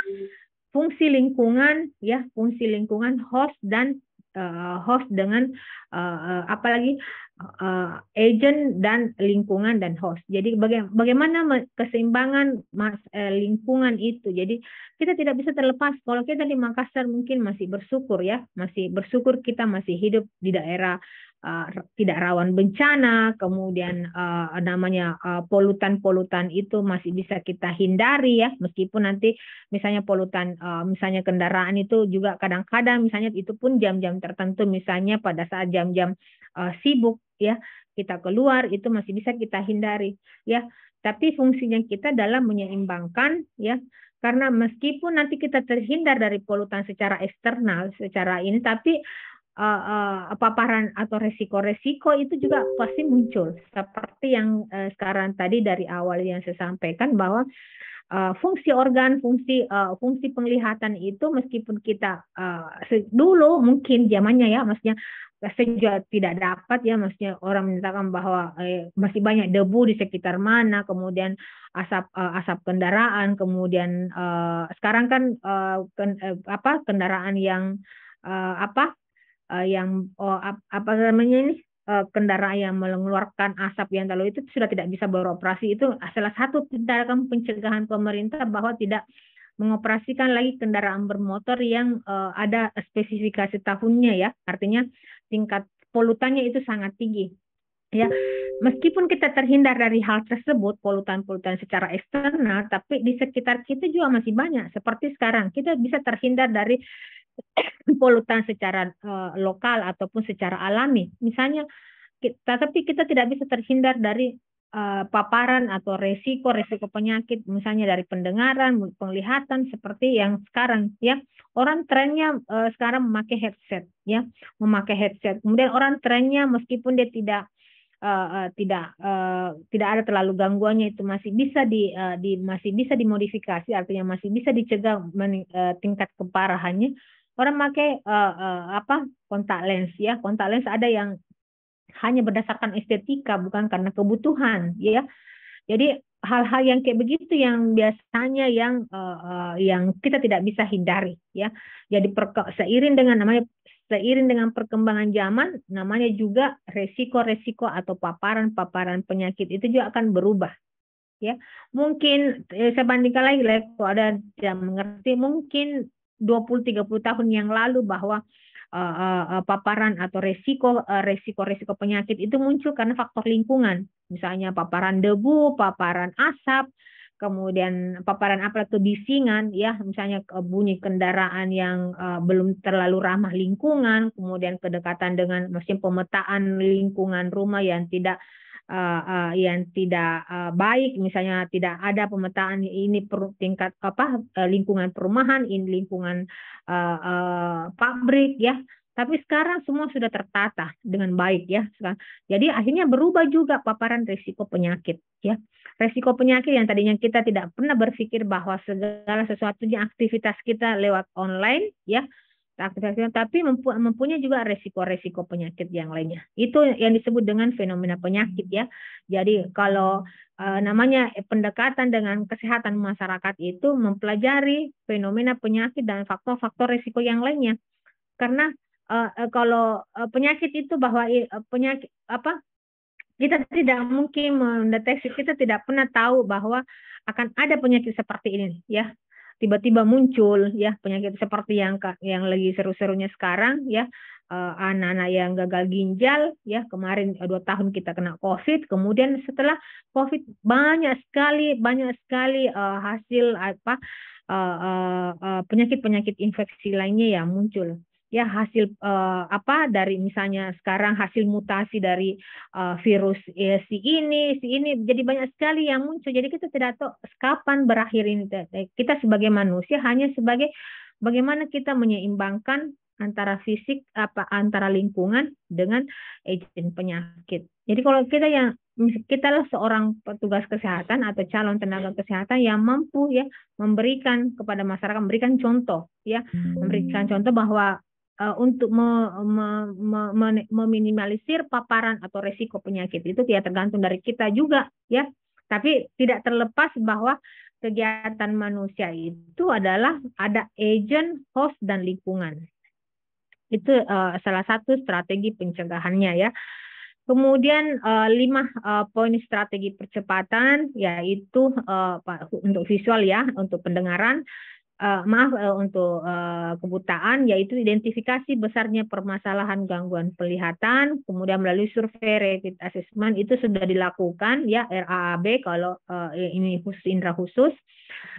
fungsi lingkungan, ya, fungsi lingkungan host dan uh, host dengan uh, eh, apalagi uh, eh, agent dan lingkungan dan host. Jadi baga bagaimana keseimbangan mas, eh, lingkungan itu. Jadi kita tidak bisa terlepas. Kalau kita di Makassar mungkin masih bersyukur ya, masih bersyukur kita masih hidup di daerah Eh, tidak rawan bencana, kemudian uh, namanya eh, polutan-polutan uh, itu masih bisa kita hindari ya, meskipun nanti misalnya polutan uh, misalnya kendaraan itu juga kadang-kadang misalnya itu pun jam-jam tertentu misalnya pada saat jam-jam uh, sibuk ya kita keluar itu masih bisa kita hindari ya, tapi fungsinya kita dalam menyeimbangkan ya karena meskipun nanti kita terhindar dari polutan secara eksternal secara ini tapi uh, uh, paparan atau resiko-resiko itu juga pasti muncul seperti yang uh, sekarang tadi dari awal yang saya sampaikan bahwa uh, fungsi organ, fungsi uh, fungsi penglihatan itu meskipun kita uh, dulu mungkin zamannya ya maksudnya saya tidak dapat ya maksudnya orang menyatakan bahwa eh, masih banyak debu di sekitar mana kemudian asap uh, asap kendaraan kemudian uh, sekarang kan uh, ken, uh, apa kendaraan yang uh, apa uh, yang uh, apa namanya ini uh, kendaraan yang mengeluarkan asap yang terlalu itu sudah tidak bisa beroperasi itu salah satu tindakan pencegahan pemerintah bahwa tidak mengoperasikan lagi kendaraan bermotor yang uh, ada spesifikasi tahunnya ya artinya tingkat polutannya itu sangat tinggi ya meskipun kita terhindar dari hal tersebut polutan-polutan secara eksternal tapi di sekitar kita juga masih banyak seperti sekarang kita bisa terhindar dari polutan secara uh, lokal ataupun secara alami. Misalnya, kita, tapi kita tidak bisa terhindar dari uh, paparan atau resiko resiko penyakit, misalnya dari pendengaran, penglihatan seperti yang sekarang ya. Orang trennya uh, sekarang memakai headset ya, memakai headset. Kemudian orang trennya meskipun dia tidak Uh, uh, tidak uh, tidak ada terlalu gangguannya itu masih bisa di, uh, di masih bisa dimodifikasi artinya masih bisa dicegah men, uh, tingkat keparahannya orang pakai uh, eh, uh, eh, apa kontak lens ya kontak lens ada yang hanya berdasarkan estetika bukan karena kebutuhan ya jadi hal-hal yang kayak begitu yang biasanya yang uh, uh, yang kita tidak bisa hindari ya jadi seiring dengan namanya seiring dengan perkembangan zaman namanya juga resiko-resiko atau paparan-paparan penyakit itu juga akan berubah ya mungkin eh, saya bandingkan lagi kalau ada yang mengerti mungkin 20-30 tahun yang lalu bahwa uh, uh, paparan atau resiko uh, resiko resiko penyakit itu muncul karena faktor lingkungan misalnya paparan debu paparan asap kemudian paparan apa kebisingan ya misalnya bunyi kendaraan yang uh, belum terlalu ramah lingkungan kemudian kedekatan dengan mesin pemetaan lingkungan rumah yang tidak uh, uh, yang tidak uh, baik misalnya tidak ada pemetaan ini per, tingkat apa lingkungan perumahan in lingkungan uh, uh, pabrik ya tapi sekarang semua sudah tertata dengan baik ya sekarang. Jadi akhirnya berubah juga paparan risiko penyakit ya. Risiko penyakit yang tadinya kita tidak pernah berpikir bahwa segala sesuatunya aktivitas kita lewat online ya aktivitas tapi mempunyai juga resiko-resiko penyakit yang lainnya. Itu yang disebut dengan fenomena penyakit ya. Jadi kalau e, namanya pendekatan dengan kesehatan masyarakat itu mempelajari fenomena penyakit dan faktor-faktor resiko yang lainnya. Karena e, kalau penyakit itu bahwa e, penyakit apa kita tidak mungkin mendeteksi, kita tidak pernah tahu bahwa akan ada penyakit seperti ini ya tiba-tiba muncul ya penyakit seperti yang yang lagi seru-serunya sekarang ya eh, anak-anak yang gagal ginjal ya kemarin eh, dua tahun kita kena covid kemudian setelah covid banyak sekali banyak sekali uh, hasil apa penyakit-penyakit penyakit infeksi lainnya ya muncul ya hasil uh, apa dari misalnya sekarang hasil mutasi dari uh, virus ya, si ini si ini jadi banyak sekali yang muncul jadi kita tidak tahu kapan berakhir ini kita sebagai manusia hanya sebagai bagaimana kita menyeimbangkan antara fisik apa antara lingkungan dengan agen penyakit jadi kalau kita yang kita lah seorang petugas kesehatan atau calon tenaga kesehatan yang mampu ya memberikan kepada masyarakat memberikan contoh ya memberikan hmm. contoh bahwa uh, untuk me, me, me, me, meminimalisir paparan atau resiko penyakit itu ya tergantung dari kita juga ya tapi tidak terlepas bahwa kegiatan manusia itu adalah ada agent, host dan lingkungan. Itu uh, salah satu strategi pencegahannya ya. Kemudian eh, lima poin strategi percepatan yaitu uh, untuk visual ya, untuk pendengaran uh, maaf uh, untuk uh, kebutaan yaitu identifikasi besarnya permasalahan gangguan penglihatan kemudian melalui survei rapid assessment itu sudah dilakukan ya RAAB kalau uh, ini khusus indra khusus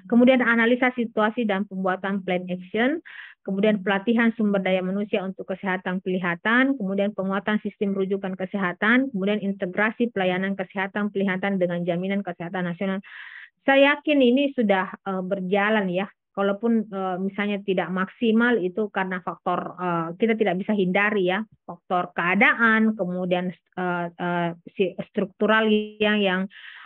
kemudian analisa situasi dan pembuatan plan action kemudian pelatihan sumber daya manusia untuk kesehatan pelihatan, kemudian penguatan sistem rujukan kesehatan, kemudian integrasi pelayanan kesehatan pelihatan dengan jaminan kesehatan nasional. Saya yakin ini sudah berjalan ya kalaupun uh, misalnya tidak maksimal itu karena faktor uh, kita tidak bisa hindari ya faktor keadaan kemudian uh, uh, struktural yang yang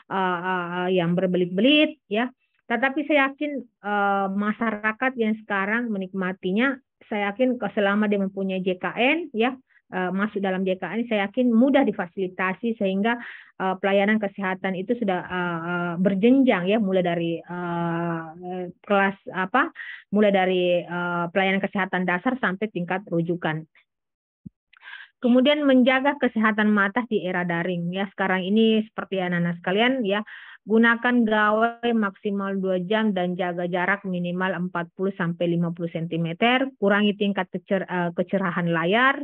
uh, uh, yang berbelit-belit ya tetapi saya yakin uh, masyarakat yang sekarang menikmatinya saya yakin selama dia mempunyai JKN ya Eh, masuk dalam JKN saya yakin mudah difasilitasi sehingga uh, pelayanan kesehatan itu sudah uh, berjenjang ya mulai dari uh, kelas apa mulai dari uh, pelayanan kesehatan dasar sampai tingkat rujukan. Kemudian menjaga kesehatan mata di era daring ya sekarang ini seperti ya, anak-anak sekalian ya Gunakan gawai maksimal 2 jam dan jaga jarak minimal 40 50 cm. Kurangi tingkat kecer, eh, kecerahan layar.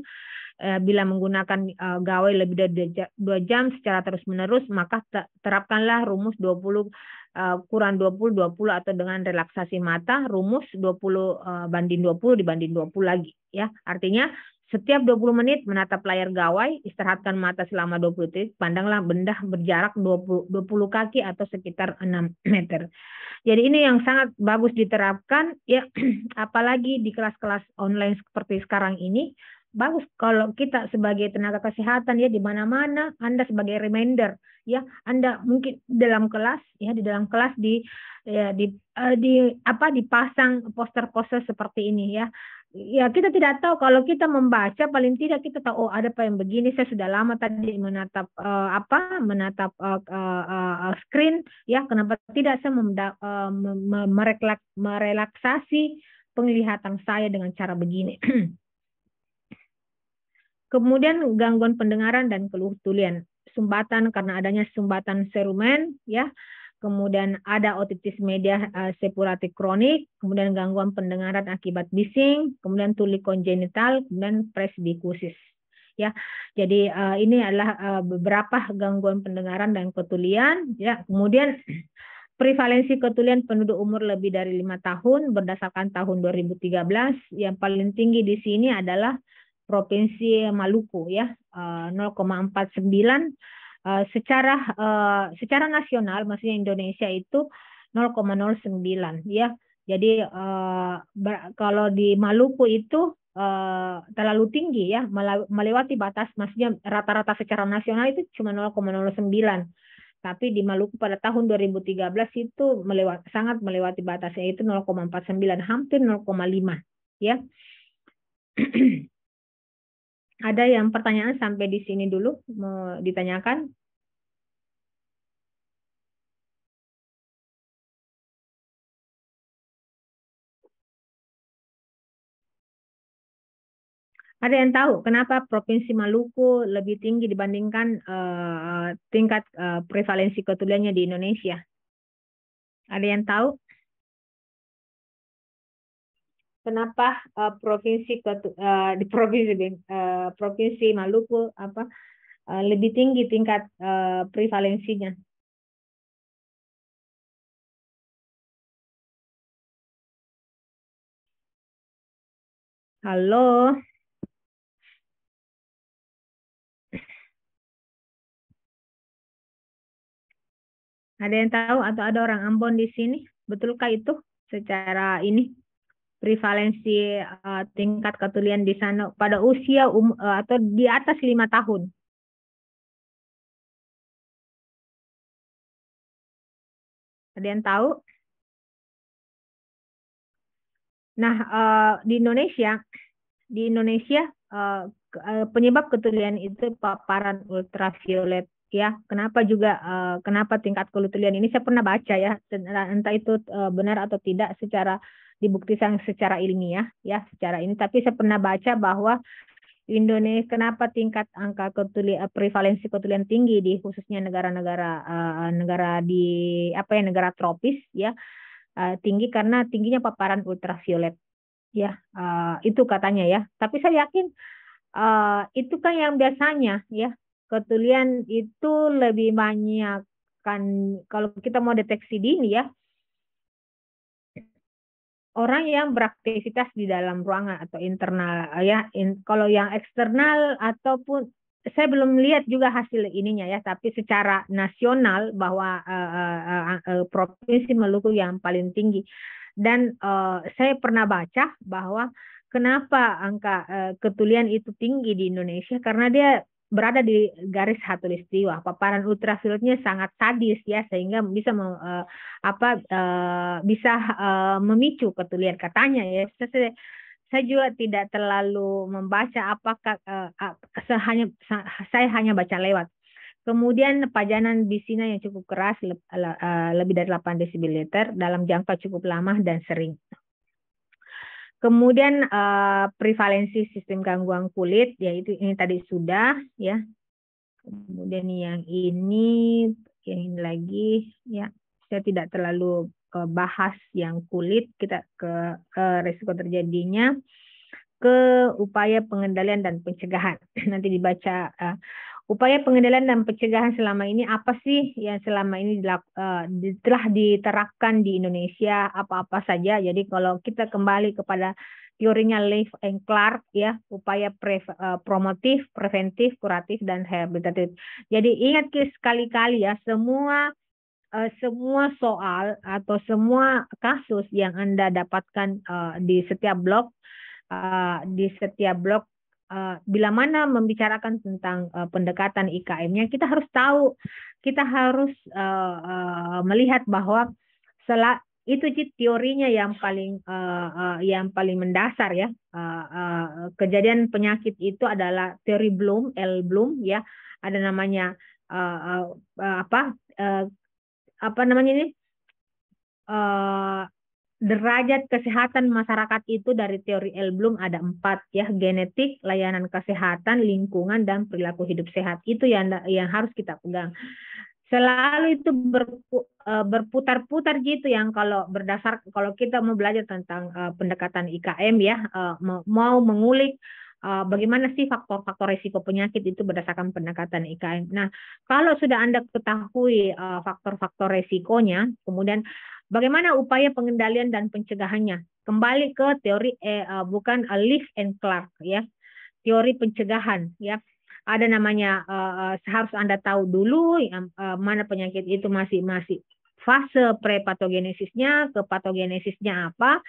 Eh, bila menggunakan eh, gawai lebih dari 2 jam secara terus-menerus, maka terapkanlah rumus 20 Uh, kurang 20 20 atau dengan relaksasi mata rumus 20 uh, banding 20 dibanding 20 lagi ya. Artinya setiap 20 menit menatap layar gawai, istirahatkan mata selama 20 detik, pandanglah benda berjarak 20, 20 kaki atau sekitar 6 meter. Jadi ini yang sangat bagus diterapkan, ya apalagi di kelas-kelas online seperti sekarang ini, bagus kalau kita sebagai tenaga kesehatan ya di mana-mana Anda sebagai reminder ya Anda mungkin dalam kelas ya di dalam kelas di ya di uh, di apa dipasang poster-poster seperti ini ya ya kita tidak tahu kalau kita membaca paling tidak kita tahu oh ada apa yang begini saya sudah lama tadi menatap uh, apa menatap uh, uh, uh, screen ya kenapa tidak saya memda, uh, merelaksasi penglihatan saya dengan cara begini kemudian gangguan pendengaran dan keluh tulian sumbatan karena adanya sumbatan serumen ya kemudian ada otitis media uh, eh, sepurati kronik, kemudian gangguan pendengaran akibat bising, kemudian tuli kongenital, kemudian presbikusis. Ya, jadi uh, ini adalah uh, beberapa gangguan pendengaran dan ketulian. Ya, kemudian prevalensi ketulian penduduk umur lebih dari lima tahun berdasarkan tahun 2013 yang paling tinggi di sini adalah provinsi Maluku ya uh, 0,49 Eh, secara uh, secara nasional maksudnya Indonesia itu 0,09 ya. Jadi uh, ber, kalau di Maluku itu uh, terlalu tinggi ya melewati batas maksudnya rata-rata secara nasional itu cuma 0,09 tapi di Maluku pada tahun 2013 itu melewati sangat melewati batasnya itu 0,49 hampir 0,5 ya Ada yang pertanyaan sampai di sini dulu mau ditanyakan? Ada yang tahu kenapa provinsi Maluku lebih tinggi dibandingkan uh, tingkat uh, prevalensi ketuliannya di Indonesia? Ada yang tahu? kenapa uh, provinsi uh, di provinsi uh, provinsi Maluku apa uh, lebih tinggi tingkat uh, prevalensinya Halo. Ada yang tahu atau ada orang Ambon di sini? Betulkah itu secara ini? prevalensi uh, tingkat ketulian di sana pada usia um, uh, atau di atas lima tahun. Ada yang tahu? Nah, uh, di Indonesia, di Indonesia uh, penyebab ketulian itu paparan ultraviolet ya kenapa juga uh, kenapa tingkat kelutulian ini saya pernah baca ya entah itu uh, benar atau tidak secara dibuktikan secara ilmiah ya secara ini tapi saya pernah baca bahwa Indonesia kenapa tingkat angka kelutulian, eh, prevalensi kelutulian tinggi di khususnya negara-negara uh, negara di apa ya negara tropis ya uh, tinggi karena tingginya paparan ultraviolet ya uh, itu katanya ya tapi saya yakin uh, itu kan yang biasanya ya Ketulian itu lebih banyak kan kalau kita mau deteksi dini ya orang yang beraktivitas di dalam ruangan atau internal ya in, kalau yang eksternal ataupun saya belum lihat juga hasil ininya ya, tapi secara nasional bahwa uh, uh, uh, provinsi Maluku yang paling tinggi. Dan uh, saya pernah baca bahwa kenapa angka uh, ketulian itu tinggi di Indonesia karena dia berada di garis khatulistiwa. Paparan ultravioletnya sangat sadis ya sehingga bisa me, uh, eh, apa uh, bisa uh, memicu ketulian katanya ya. Saya, saya juga tidak terlalu membaca apakah uh, saya hanya saya hanya baca lewat. Kemudian pajanan bisina yang cukup keras lebih dari 8 desibiliter dalam jangka cukup lama dan sering. Kemudian uh, prevalensi sistem gangguan kulit, yaitu ini tadi sudah ya. Kemudian yang ini, yang ini lagi ya. Saya tidak terlalu ke eh, bahas yang kulit kita ke, uh, risiko terjadinya ke upaya pengendalian dan pencegahan nanti dibaca uh, upaya pengendalian dan pencegahan selama ini apa sih yang selama ini eh, telah diterapkan di Indonesia apa-apa saja. Jadi kalau kita kembali kepada teorinya Leif and Clark ya, upaya pre, eh, promotif, preventif, kuratif dan rehabilitatif. Jadi ingat sekali-kali ya semua eh, semua soal atau semua kasus yang Anda dapatkan di setiap blog di setiap blog Eh, bila mana membicarakan tentang uh, pendekatan IKM-nya, kita harus tahu, kita harus uh, uh, melihat bahwa selak itu teorinya yang paling uh, uh, yang paling mendasar ya uh, uh, kejadian penyakit itu adalah teori Bloom L Bloom ya ada namanya uh, uh, apa uh, apa namanya ini uh, derajat kesehatan masyarakat itu dari teori L Bloom ada empat ya genetik, layanan kesehatan, lingkungan dan perilaku hidup sehat itu yang yang harus kita pegang. Selalu itu e, berputar-putar gitu yang kalau berdasar kalau kita mau belajar tentang e, pendekatan IKM ya e, mau mengulik uh, bagaimana sih faktor-faktor risiko penyakit itu berdasarkan pendekatan IKM. Nah, kalau sudah Anda ketahui uh, faktor-faktor resikonya, kemudian bagaimana upaya pengendalian dan pencegahannya? Kembali ke teori eh, uh, bukan uh, Leaf and Clark ya. Teori pencegahan ya. Ada namanya uh, harus Anda tahu dulu yang uh, mana penyakit itu masih masih fase prepatogenesisnya ke patogenesisnya apa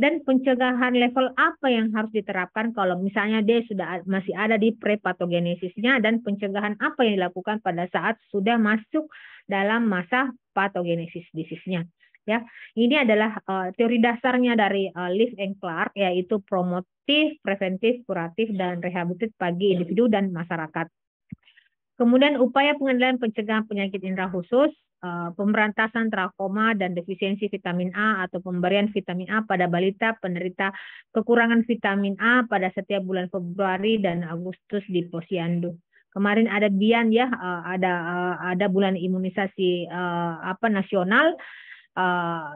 dan pencegahan level apa yang harus diterapkan kalau misalnya dia sudah masih ada di prepatogenesisnya dan pencegahan apa yang dilakukan pada saat sudah masuk dalam masa patogenesis disisnya ya ini adalah uh, teori dasarnya dari uh, e, Liv and Clark yaitu promotif preventif kuratif dan rehabilitatif bagi individu dan masyarakat Kemudian upaya pengendalian pencegahan penyakit indera khusus, eh, pemberantasan trakoma dan defisiensi vitamin A atau pemberian vitamin A pada balita penderita kekurangan vitamin A pada setiap bulan Februari dan Agustus di Posyandu. Kemarin ada Bian ya, eh, ada eh, ada bulan imunisasi apa nasional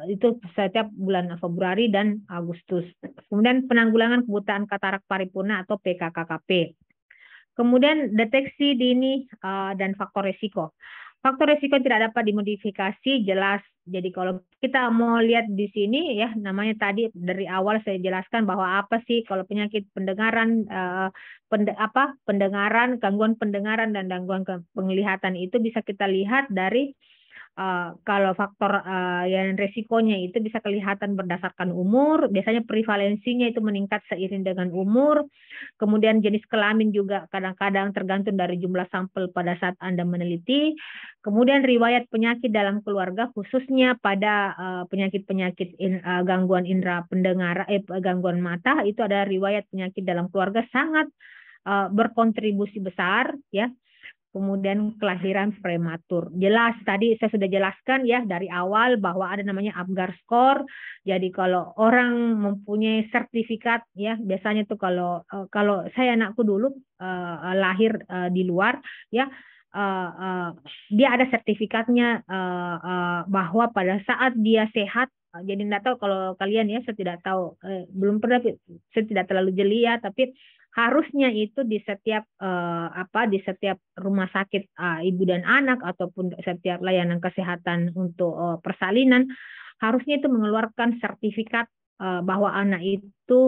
itu setiap bulan Februari dan Agustus. Kemudian penanggulangan kebutaan katarak paripurna atau PKKKP. Kemudian deteksi dini uh, dan faktor risiko. Faktor risiko tidak dapat dimodifikasi jelas. Jadi kalau kita mau lihat di sini ya namanya tadi dari awal saya jelaskan bahwa apa sih kalau penyakit pendengaran uh, pende, apa pendengaran, gangguan pendengaran dan gangguan penglihatan itu bisa kita lihat dari Eh, kalau faktor uh, yang resikonya itu bisa kelihatan berdasarkan umur, biasanya prevalensinya itu meningkat seiring dengan umur. Kemudian jenis kelamin juga kadang-kadang tergantung dari jumlah sampel pada saat Anda meneliti. Kemudian riwayat penyakit dalam keluarga khususnya pada eh, penyakit-penyakit uh, in, uh, gangguan indera pendengar eh gangguan mata itu ada riwayat penyakit dalam keluarga sangat berkontribusi besar ya kemudian kelahiran prematur. Jelas tadi saya sudah jelaskan ya dari awal bahwa ada namanya Apgar score. Jadi kalau orang mempunyai sertifikat ya biasanya tuh kalau eh, kalau saya anakku dulu uh, lahir uh, di luar ya Uh, uh, dia ada sertifikatnya uh, uh, bahwa pada saat dia sehat jadi tidak tahu kalau kalian ya saya tidak tahu eh, belum pernah saya tidak terlalu jeli ya tapi harusnya itu di setiap uh, apa di setiap rumah sakit uh, ibu dan anak ataupun setiap layanan kesehatan untuk uh, persalinan harusnya itu mengeluarkan sertifikat uh, bahwa anak itu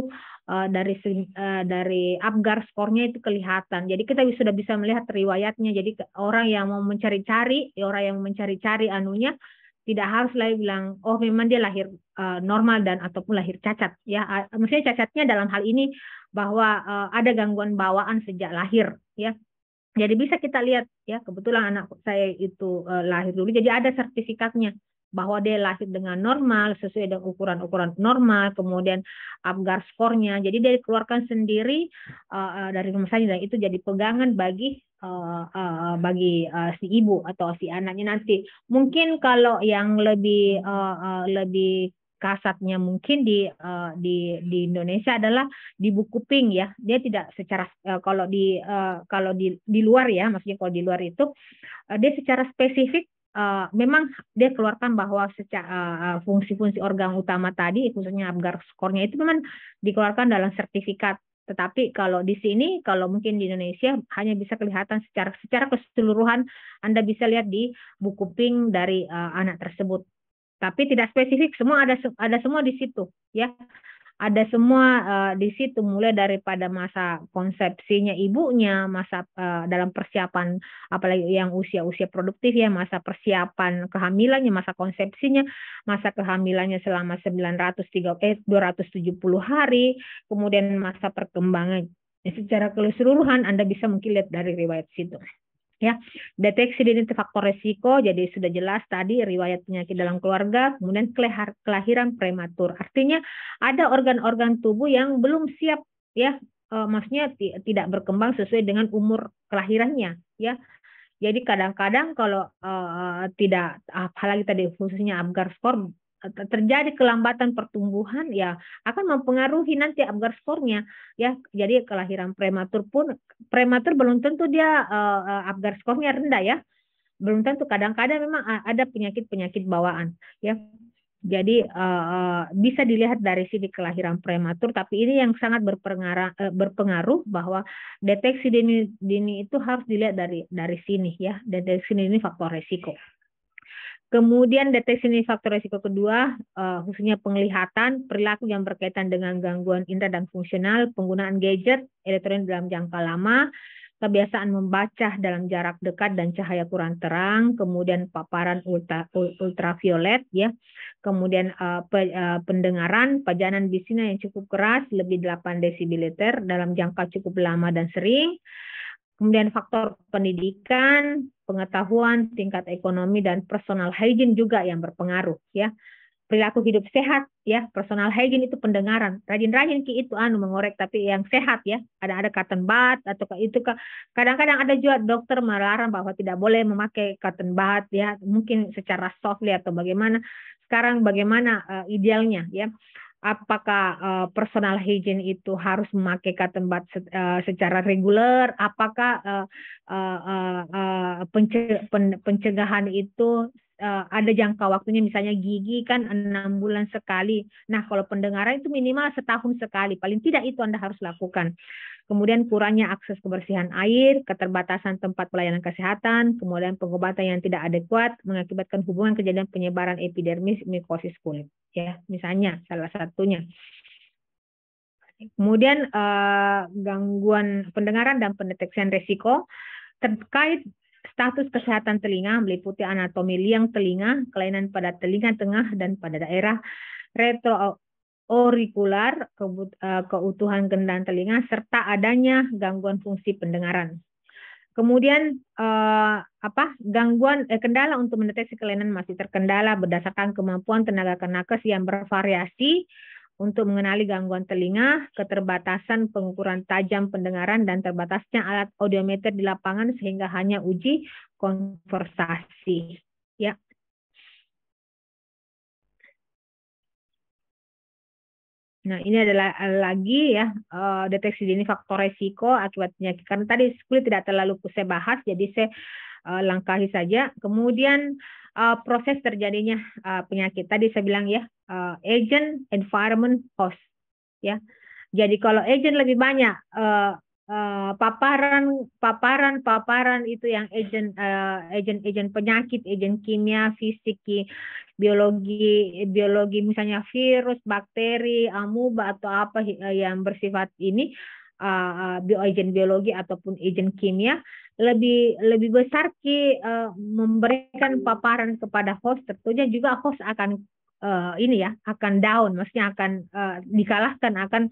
uh, dari uh, dari Apgar skornya itu kelihatan. Jadi kita sudah bisa melihat riwayatnya. Jadi orang yang mau mencari-cari, orang yang mencari-cari anunya tidak harus lagi ya bilang oh memang dia lahir uh, normal dan ataupun lahir cacat ya maksudnya cacatnya dalam hal ini bahwa uh, ada gangguan bawaan sejak lahir ya jadi bisa kita lihat ya kebetulan anak saya itu uh, lahir dulu jadi ada sertifikatnya bahwa dia lahir dengan normal sesuai dengan ukuran-ukuran normal kemudian Apgar skornya jadi dia dikeluarkan sendiri uh, dari rumah sakit dan itu jadi pegangan bagi uh, uh, bagi uh, si ibu atau si anaknya nanti. Mungkin kalau yang lebih uh, uh, lebih kasatnya mungkin di uh, di di Indonesia adalah di buku pink ya. Dia tidak secara uh, kalau di uh, kalau di di luar ya, maksudnya kalau di luar itu uh, dia secara spesifik Uh, memang dia keluarkan bahwa secara fungsi fungsi-fungsi organ utama tadi khususnya Apgar skornya itu memang dikeluarkan dalam sertifikat tetapi kalau di sini, kalau mungkin di Indonesia hanya bisa kelihatan secara secara keseluruhan Anda bisa lihat di buku pink dari uh, anak tersebut. Tapi tidak spesifik, semua ada ada semua di situ, ya ada semua uh, di situ mulai daripada masa konsepsinya ibunya masa uh, dalam persiapan apalagi yang usia-usia produktif ya masa persiapan kehamilannya masa konsepsinya masa kehamilannya selama 930 eh 270 hari kemudian masa perkembangan secara keseluruhan Anda bisa mungkin lihat dari riwayat situ ya. Deteksi dini faktor resiko jadi sudah jelas tadi riwayat penyakit dalam keluarga, kemudian kelahiran prematur. Artinya ada organ-organ tubuh yang belum siap ya e, maksudnya tidak berkembang sesuai dengan umur kelahirannya ya. Jadi kadang-kadang kalau uh, tidak apalagi tadi khususnya Apgar skor terjadi kelambatan pertumbuhan ya akan mempengaruhi nanti Apgar skornya ya jadi kelahiran prematur pun prematur belum tentu dia uh, eh, eh, Apgar skornya rendah ya belum tentu kadang-kadang memang ada penyakit-penyakit bawaan ya jadi uh, bisa dilihat dari sini kelahiran prematur, tapi ini yang sangat berpengaruh, uh, berpengaruh bahwa deteksi dini, dini itu harus dilihat dari dari sini ya, deteksi dini ini faktor resiko. Kemudian deteksi ini faktor risiko kedua, uh, khususnya penglihatan, perilaku yang berkaitan dengan gangguan indera dan fungsional, penggunaan gadget, elektronik dalam jangka lama, kebiasaan membaca dalam jarak dekat dan cahaya kurang terang, kemudian paparan ultra, ultraviolet, ya, kemudian uh, pe, uh, pendengaran, pajanan bisina yang cukup keras, lebih 8 desiliter dalam jangka cukup lama dan sering, Kemudian faktor pendidikan, pengetahuan, tingkat ekonomi dan personal hygiene juga yang berpengaruh ya. Perilaku hidup sehat ya, personal hygiene itu pendengaran. Rajin-rajin ki itu anu mengorek tapi yang sehat ya. Ada ada cotton bud atau itu kadang-kadang ada juga dokter melarang bahwa tidak boleh memakai cotton bud ya, mungkin secara softly atau bagaimana. Sekarang bagaimana uh, idealnya ya apakah uh, personal hygiene itu harus memakai katembat se uh, secara reguler apakah uh, uh, uh, pence pen pencegahan itu uh, ada jangka waktunya misalnya gigi kan enam bulan sekali nah kalau pendengaran itu minimal setahun sekali paling tidak itu anda harus lakukan kemudian kurangnya akses kebersihan air, keterbatasan tempat pelayanan kesehatan, kemudian pengobatan yang tidak adekuat mengakibatkan hubungan kejadian penyebaran epidermis mikosis kulit. Ya, misalnya salah satunya. Kemudian eh, gangguan pendengaran dan pendeteksian resiko terkait status kesehatan telinga meliputi anatomi liang telinga, kelainan pada telinga tengah dan pada daerah retro orikular, eh, keutuhan gendang telinga, serta adanya gangguan fungsi pendengaran. Kemudian eh, apa gangguan eh, kendala untuk mendeteksi kelainan masih terkendala berdasarkan kemampuan tenaga kenakes yang bervariasi untuk mengenali gangguan telinga, keterbatasan pengukuran tajam pendengaran dan terbatasnya alat audiometer di lapangan sehingga hanya uji konversasi. Ya. Nah, ini adalah lagi ya eh, deteksi dini faktor resiko akibat penyakit. Karena tadi kulit tidak terlalu saya bahas, jadi saya eh, langkahi saja. Kemudian eh, proses terjadinya penyakit. Tadi saya bilang ya agent, environment, host. Ya, jadi kalau agent lebih banyak Eh, paparan paparan paparan itu yang agen uh, eh, agen agen penyakit agen kimia fisik biologi biologi misalnya virus bakteri amuba atau apa eh, yang bersifat ini uh, biologi ataupun agent kimia lebih lebih besar ki uh, memberikan paparan kepada host tentunya juga host akan uh, ini ya akan down maksudnya akan uh, dikalahkan akan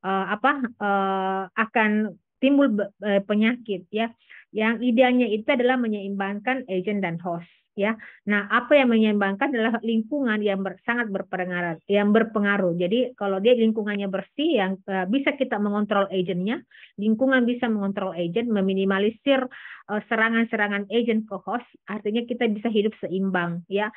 uh, apa uh, akan timbul e, penyakit ya. Yang idealnya itu adalah menyeimbangkan agent dan host ya. Nah, apa yang menyeimbangkan adalah lingkungan yang ber, sangat berpengaruh, yang berpengaruh. Jadi kalau dia lingkungannya bersih, yang uh, bisa kita mengontrol agentnya, lingkungan bisa mengontrol agent, meminimalisir e, serangan-serangan uh, serangan -serangan agent ke host. Artinya kita bisa hidup seimbang, ya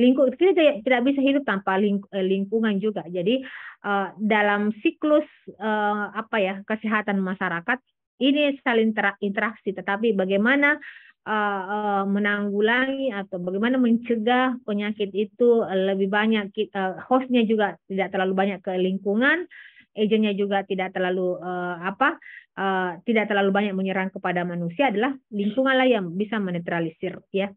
lingkup kita tidak, bisa hidup tanpa eh, lingkungan juga jadi eh, dalam siklus eh, apa ya kesehatan masyarakat ini saling interaksi tetapi bagaimana menanggulangi atau bagaimana mencegah penyakit itu lebih banyak hostnya juga tidak terlalu banyak ke lingkungan agennya juga tidak terlalu apa tidak terlalu banyak menyerang kepada manusia adalah lingkunganlah yang bisa menetralisir ya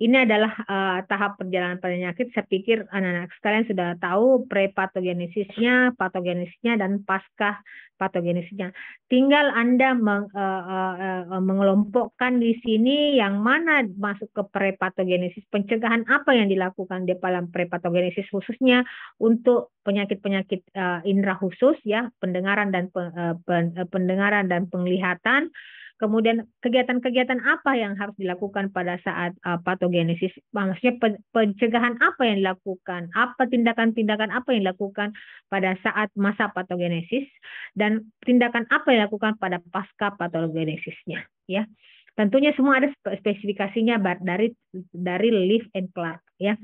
ini adalah uh, tahap perjalanan penyakit. Saya pikir anak-anak sekalian sudah tahu prepatogenesisnya, patogenesisnya dan pasca patogenesisnya. Tinggal Anda meng, uh, uh, uh, mengelompokkan di sini yang mana masuk ke prepatogenesis. pencegahan apa yang dilakukan di dalam prepatogenesis khususnya untuk penyakit-penyakit uh, indera khusus ya, pendengaran dan pe, uh, pen, uh, pendengaran dan penglihatan Kemudian kegiatan-kegiatan apa yang harus dilakukan pada saat uh, patogenesis? Maksudnya pencegahan apa yang dilakukan? Apa tindakan-tindakan apa yang dilakukan pada saat masa patogenesis dan tindakan apa yang dilakukan pada pasca patogenesisnya, ya. Tentunya semua ada spesifikasinya dari dari Leaf and Clark, ya.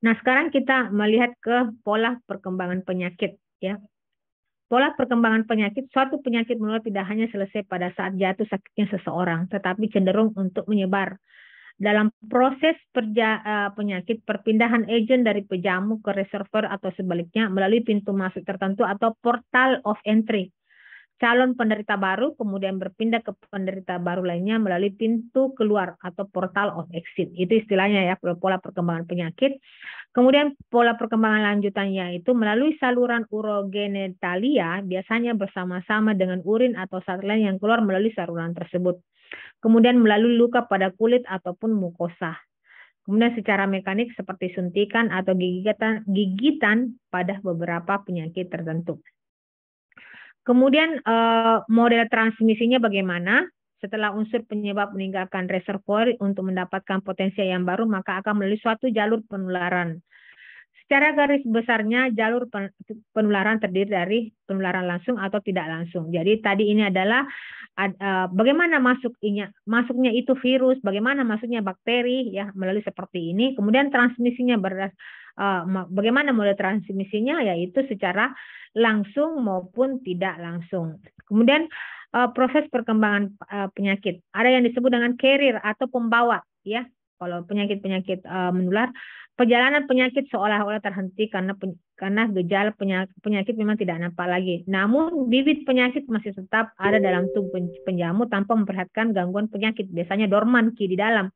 Nah, sekarang kita melihat ke pola perkembangan penyakit, ya. Pola perkembangan penyakit, suatu penyakit menular tidak hanya selesai pada saat jatuh sakitnya seseorang, tetapi cenderung untuk menyebar. Dalam proses perja, eh, penyakit, perpindahan agent dari pejamu ke reservoir atau sebaliknya melalui pintu masuk tertentu atau portal of entry calon penderita baru kemudian berpindah ke penderita baru lainnya melalui pintu keluar atau portal of exit. Itu istilahnya ya pola perkembangan penyakit. Kemudian pola perkembangan lanjutannya itu melalui saluran urogenitalia biasanya bersama-sama dengan urin atau saluran lain yang keluar melalui saluran tersebut. Kemudian melalui luka pada kulit ataupun mukosa. Kemudian secara mekanik seperti suntikan atau gigitan, gigitan pada beberapa penyakit tertentu. Kemudian uh, model transmisinya bagaimana? Setelah unsur penyebab meninggalkan reservoir untuk mendapatkan potensi yang baru, maka akan melalui suatu jalur penularan. Secara garis besarnya jalur penularan terdiri dari penularan langsung atau tidak langsung. Jadi tadi ini adalah e, bagaimana masuknya masuknya itu virus, bagaimana masuknya bakteri ya melalui seperti ini. Kemudian transmisinya beras e, bagaimana mode transmisinya yaitu secara langsung maupun tidak langsung. Kemudian e, proses perkembangan penyakit. Ada yang disebut dengan carrier atau pembawa ya. Kalau penyakit-penyakit menular Perjalanan penyakit seolah-olah terhenti karena karena gejala penyakit, penyakit memang tidak nampak lagi. Namun bibit penyakit masih tetap ada dalam tubuh penjamu tanpa memperhatikan gangguan penyakit. Biasanya dorman ki di dalam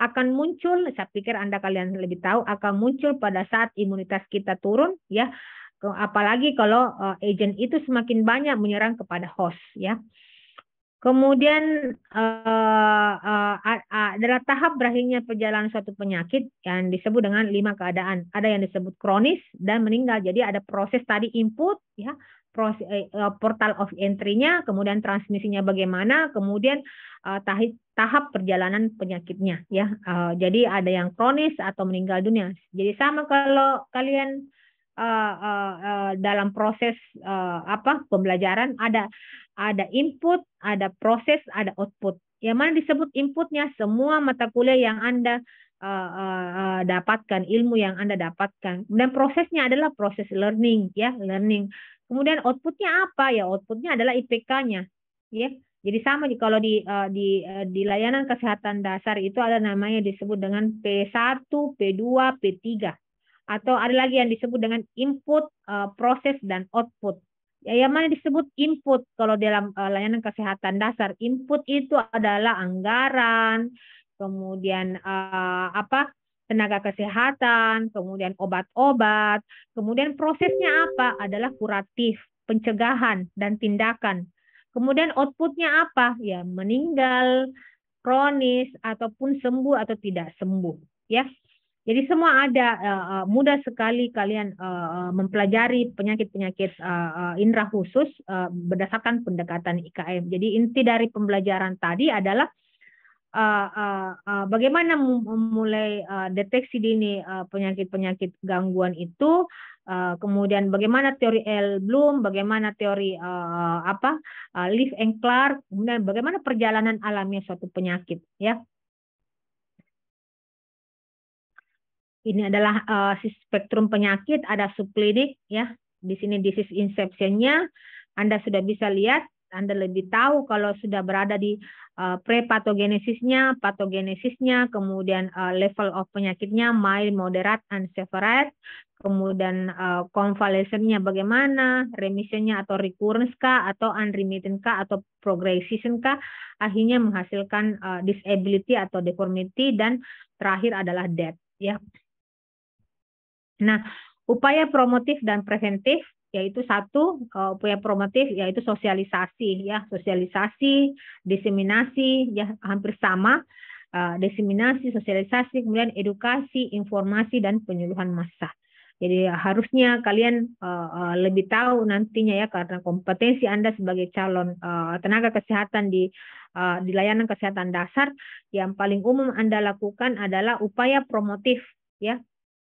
akan muncul. Saya pikir anda kalian lebih tahu akan muncul pada saat imunitas kita turun, ya. Apalagi kalau uh, agent itu semakin banyak menyerang kepada host, ya. Kemudian uh, uh, adalah tahap berakhirnya perjalanan suatu penyakit yang disebut dengan lima keadaan. Ada yang disebut kronis dan meninggal. Jadi ada proses tadi input, ya, proses, uh, portal of entry-nya, kemudian transmisinya bagaimana, kemudian uh, tahap, tahap perjalanan penyakitnya, ya. Uh, jadi ada yang kronis atau meninggal dunia. Jadi sama kalau kalian uh, uh, uh, dalam proses uh, apa pembelajaran ada ada input, ada proses, ada output. Yang mana disebut inputnya semua mata kuliah yang Anda uh, uh, dapatkan, ilmu yang Anda dapatkan. Dan prosesnya adalah proses learning, ya, learning. Kemudian outputnya apa? Ya, outputnya adalah IPK-nya, ya. Jadi sama kalau di uh, di uh, di layanan kesehatan dasar itu ada namanya disebut dengan P1, P2, P3 atau ada lagi yang disebut dengan input, uh, proses dan output ya yang mana disebut input kalau dalam eh, layanan kesehatan dasar input itu adalah anggaran kemudian uh, apa tenaga kesehatan kemudian obat-obat kemudian prosesnya apa adalah kuratif pencegahan dan tindakan kemudian outputnya apa ya meninggal kronis ataupun sembuh atau tidak sembuh ya jadi semua ada uh, mudah sekali kalian uh, mempelajari penyakit-penyakit uh, indera khusus uh, berdasarkan pendekatan IKM. Jadi inti dari pembelajaran tadi adalah uh, uh, uh, bagaimana memulai uh, deteksi dini penyakit penyakit-penyakit gangguan itu, uh, kemudian bagaimana teori L Bloom, bagaimana teori uh, apa uh, Leaf and Clark, kemudian bagaimana perjalanan alamnya suatu penyakit, ya. ini adalah uh, spektrum penyakit, ada subklinik ya. Di sini disease inceptionnya Anda sudah bisa lihat, Anda lebih tahu kalau sudah berada di uh, eh, pre-patogenesisnya, kemudian uh, level of penyakitnya mild, moderate, and severe, kemudian uh, convalescence nya bagaimana, remission atau recurrence kah atau unremitting kah atau progression kah, akhirnya menghasilkan uh, disability atau deformity dan terakhir adalah death ya Nah, upaya promotif dan preventif yaitu satu eh, upaya promotif yaitu sosialisasi ya sosialisasi diseminasi ya hampir sama eh, diseminasi sosialisasi kemudian edukasi informasi dan penyuluhan massa jadi harusnya kalian eh, lebih tahu nantinya ya karena kompetensi Anda sebagai calon tenaga kesehatan di di layanan kesehatan dasar yang paling umum Anda lakukan adalah upaya promotif ya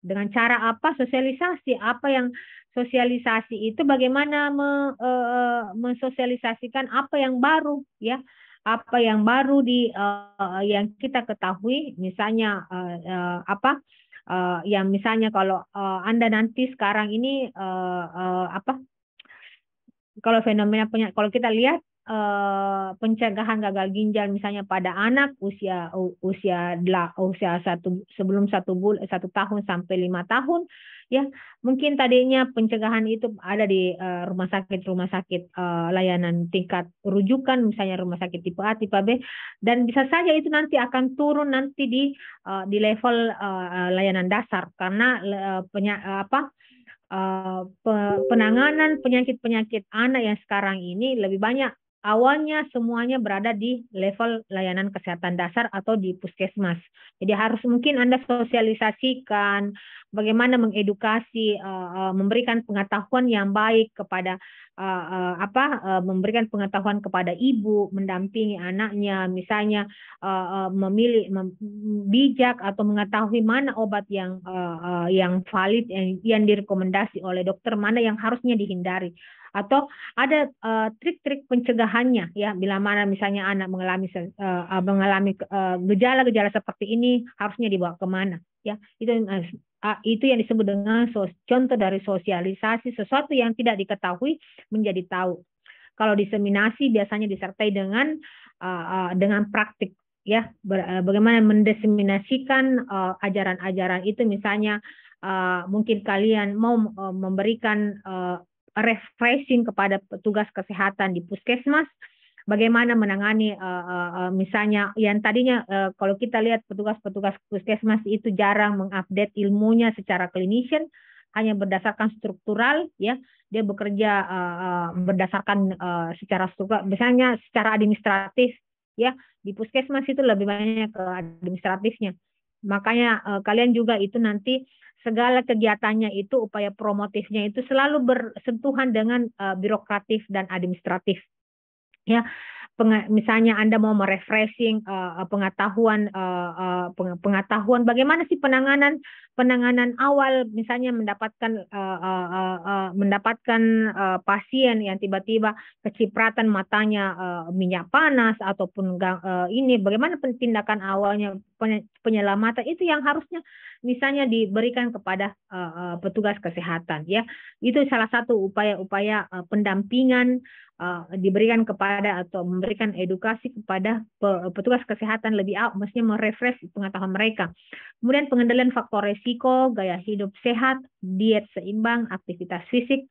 dengan cara apa sosialisasi? Apa yang sosialisasi itu bagaimana me, e, e mensosialisasikan apa yang baru ya? Apa yang baru di e, e, yang kita ketahui misalnya e, e, apa? e, yang misalnya kalau e, anda nanti sekarang ini e, e, apa kalau fenomena penyakit, kalau kita lihat Eh, pencegahan gagal ginjal misalnya pada anak usia usia usia satu sebelum satu bulan satu tahun sampai lima tahun ya mungkin tadinya pencegahan itu ada di uh, rumah sakit rumah sakit uh, layanan tingkat rujukan misalnya rumah sakit tipe A tipe B dan bisa saja itu nanti akan turun nanti di uh, di level uh, layanan dasar karena uh, penya, apa Uh, penanganan penyakit-penyakit anak yang sekarang ini lebih banyak awalnya semuanya berada di level layanan kesehatan dasar atau di puskesmas. Jadi harus mungkin Anda sosialisasikan bagaimana mengedukasi, eh, eh, memberikan pengetahuan yang baik kepada eh, apa, memberikan pengetahuan kepada ibu, mendampingi anaknya, misalnya memilih bijak atau mengetahui mana obat yang yang valid yang, yang direkomendasi oleh dokter, mana yang harusnya dihindari atau ada eh, trik-trik uh, pencegahannya ya bila mana misalnya anak mengalami uh, mengalami gejala-gejala uh, seperti ini harusnya dibawa kemana ya itu uh, itu yang disebut dengan sos, contoh dari sosialisasi sesuatu yang tidak diketahui menjadi tahu kalau diseminasi biasanya disertai dengan uh, uh, dengan praktik ya bagaimana mendeseminasikan ajaran-ajaran uh, itu misalnya uh, mungkin kalian mau uh, memberikan uh, refreshing kepada petugas kesehatan di puskesmas bagaimana menangani uh, uh, misalnya yang tadinya uh, kalau kita lihat petugas-petugas puskesmas itu jarang mengupdate ilmunya secara clinician hanya berdasarkan struktural ya dia bekerja uh, berdasarkan uh, secara struktural misalnya secara administratif ya di puskesmas itu lebih banyak ke administratifnya Makanya eh, kalian juga itu nanti segala kegiatannya itu upaya promotifnya itu selalu bersentuhan dengan eh, birokratif dan administratif. Ya, misalnya Anda mau merefreshing uh, pengetahuan uh, uh, pengetahuan bagaimana sih penanganan penanganan awal misalnya mendapatkan uh, uh, uh, uh, mendapatkan uh, pasien yang tiba-tiba kecipratan matanya uh, minyak panas ataupun uh, ini bagaimana tindakan awalnya penyelamatan itu yang harusnya misalnya diberikan kepada uh, petugas kesehatan ya itu salah satu upaya-upaya uh, pendampingan uh, diberikan kepada atau memberikan edukasi kepada petugas kesehatan lebih awal mestinya merefresh pengetahuan mereka kemudian pengendalian faktor resiko gaya hidup sehat diet seimbang aktivitas fisik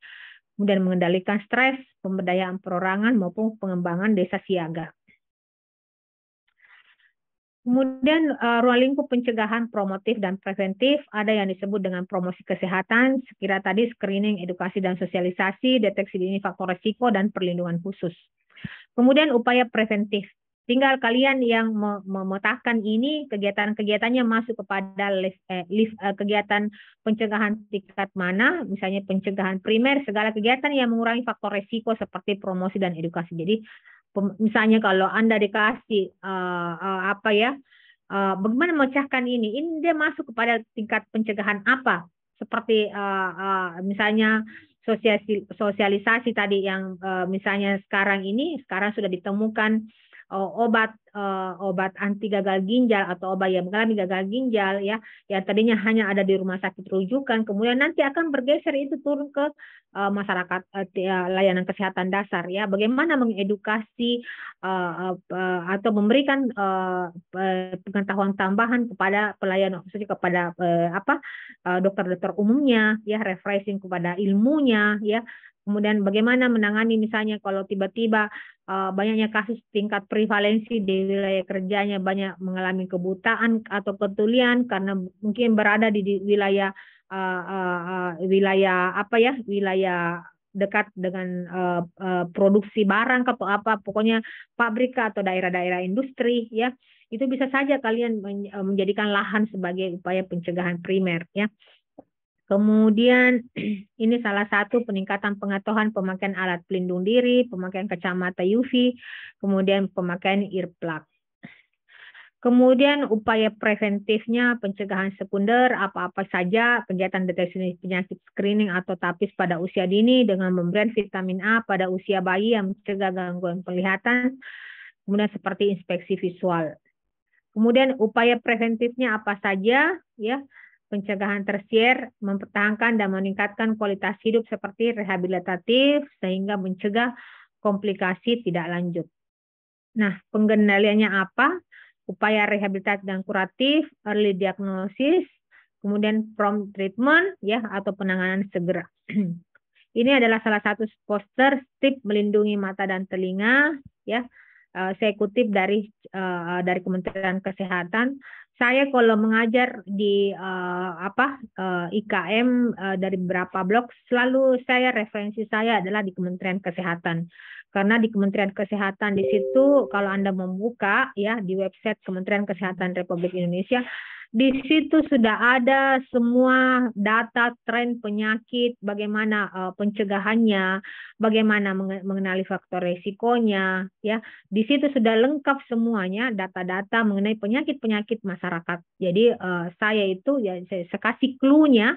kemudian mengendalikan stres pemberdayaan perorangan maupun pengembangan desa siaga Kemudian uh, ruang lingkup pencegahan promotif dan preventif ada yang disebut dengan promosi kesehatan, sekira tadi screening, edukasi dan sosialisasi, deteksi dini faktor risiko dan perlindungan khusus. Kemudian upaya preventif. Tinggal kalian yang memetakan ini kegiatan-kegiatannya masuk kepada lift, eh, lift, eh, kegiatan pencegahan tingkat mana, misalnya pencegahan primer, segala kegiatan yang mengurangi faktor risiko seperti promosi dan edukasi. Jadi misalnya kalau anda dikasih uh, uh, apa ya uh, bagaimana memecahkan ini ini dia masuk kepada tingkat pencegahan apa seperti uh, uh, misalnya sosialisasi sosialisasi tadi yang uh, misalnya sekarang ini sekarang sudah ditemukan Oh, obat eh, obat anti gagal ginjal atau obat yang mengalami gagal ginjal ya yang tadinya hanya ada di rumah sakit rujukan kemudian nanti akan bergeser itu turun ke eh, masyarakat eh, layanan kesehatan dasar ya bagaimana mengedukasi atau memberikan pengetahuan tambahan kepada pelayan khususnya kepada apa dokter-dokter umumnya ya refreshing kepada ilmunya ya Kemudian bagaimana menangani misalnya kalau tiba-tiba uh, banyaknya kasus tingkat prevalensi di wilayah kerjanya banyak mengalami kebutaan atau ketulian karena mungkin berada di, di wilayah uh, uh, uh, wilayah apa ya wilayah dekat dengan uh, uh, produksi barang atau apa pokoknya pabrik atau daerah-daerah industri ya itu bisa saja kalian menjadikan lahan sebagai upaya pencegahan primer ya. Kemudian ini salah satu peningkatan pengetahuan pemakaian alat pelindung diri, pemakaian kacamata UV, kemudian pemakaian earplug. Kemudian upaya preventifnya pencegahan sekunder apa-apa saja penjahatan deteksi penyakit screening atau tapis pada usia dini dengan memberikan vitamin A pada usia bayi yang mencegah gangguan penglihatan kemudian seperti inspeksi visual. Kemudian upaya preventifnya apa saja ya pencegahan tersier mempertahankan dan meningkatkan kualitas hidup seperti rehabilitatif sehingga mencegah komplikasi tidak lanjut. Nah, pengendaliannya apa? Upaya rehabilitatif dan kuratif, early diagnosis, kemudian prompt treatment ya atau penanganan segera. Ini adalah salah satu poster tip melindungi mata dan telinga ya. Eh, saya kutip dari eh, dari Kementerian Kesehatan saya kalau mengajar di uh, apa uh, eh, IKM uh, eh, dari beberapa blok selalu saya referensi saya adalah di Kementerian Kesehatan karena di Kementerian Kesehatan di situ kalau anda membuka ya di website Kementerian Kesehatan Republik Indonesia di situ sudah ada semua data tren penyakit, bagaimana uh, pencegahannya, bagaimana mengenali faktor resikonya, ya. Di situ sudah lengkap semuanya data-data mengenai penyakit-penyakit masyarakat. Jadi uh, saya itu ya saya, saya kasih clue-nya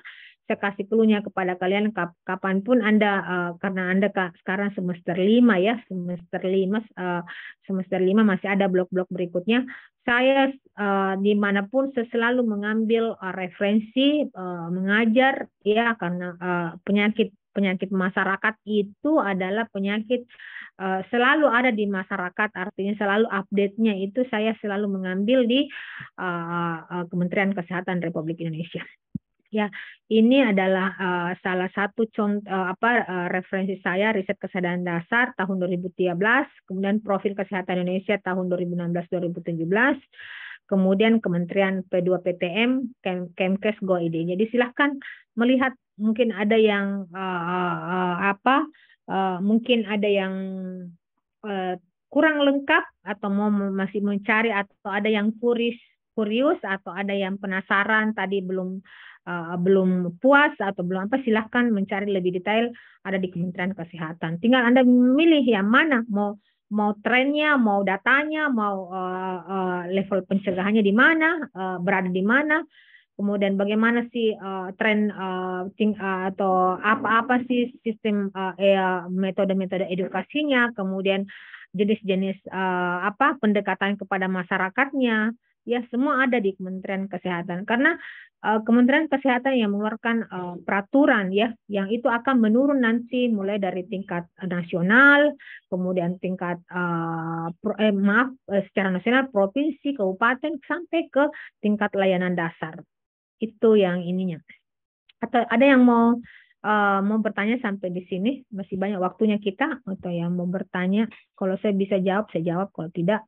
saya kasih clue kepada kalian kapanpun Anda uh, karena Anda ka sekarang semester lima ya, semester 5 uh, eh, semester lima masih ada blok-blok berikutnya. Saya uh, dimanapun selalu mengambil uh, referensi uh, mengajar ya karena uh, penyakit penyakit masyarakat itu adalah penyakit selalu ada di masyarakat artinya selalu update-nya itu saya selalu mengambil di uh, uh, Kementerian Kesehatan Republik Indonesia. Ya, ini adalah uh, salah satu contoh eh, uh, apa uh, referensi saya riset kesadaran dasar tahun 2013, kemudian profil kesehatan Indonesia tahun 2016-2017 kemudian Kementerian P2PTM, Kem, Kemkes, Go ID Jadi silahkan melihat mungkin ada yang uh, uh, apa, uh, mungkin ada yang uh, kurang lengkap atau mau masih mencari atau ada yang kuris, kurius atau ada yang penasaran tadi belum uh, belum puas atau belum apa silahkan mencari lebih detail ada di Kementerian Kesehatan. Tinggal Anda milih yang mana mau mau trennya, mau datanya, mau uh, uh, level pencegahannya di mana, uh, berada di mana, kemudian bagaimana sih uh, tren uh, uh, atau apa-apa sih sistem metode ya, metode-metode edukasinya, kemudian jenis-jenis uh, apa pendekatan kepada masyarakatnya ya semua ada di Kementerian Kesehatan karena uh, Kementerian Kesehatan yang mengeluarkan uh, peraturan ya yang itu akan menurun nanti mulai dari tingkat eh, nasional kemudian tingkat uh, pro, eh, maaf secara nasional provinsi kabupaten sampai ke tingkat layanan dasar itu yang ininya atau ada yang mau uh, mau bertanya sampai di sini masih banyak waktunya kita atau yang mau bertanya kalau saya bisa jawab saya jawab kalau tidak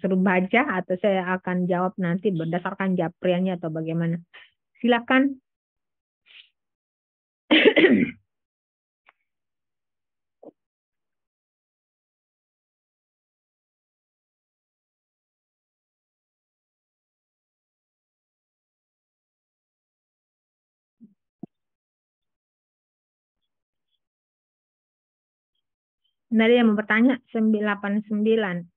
seru baca atau saya akan jawab nanti berdasarkan japriannya atau bagaimana. Silakan. Nari yang bertanya 989.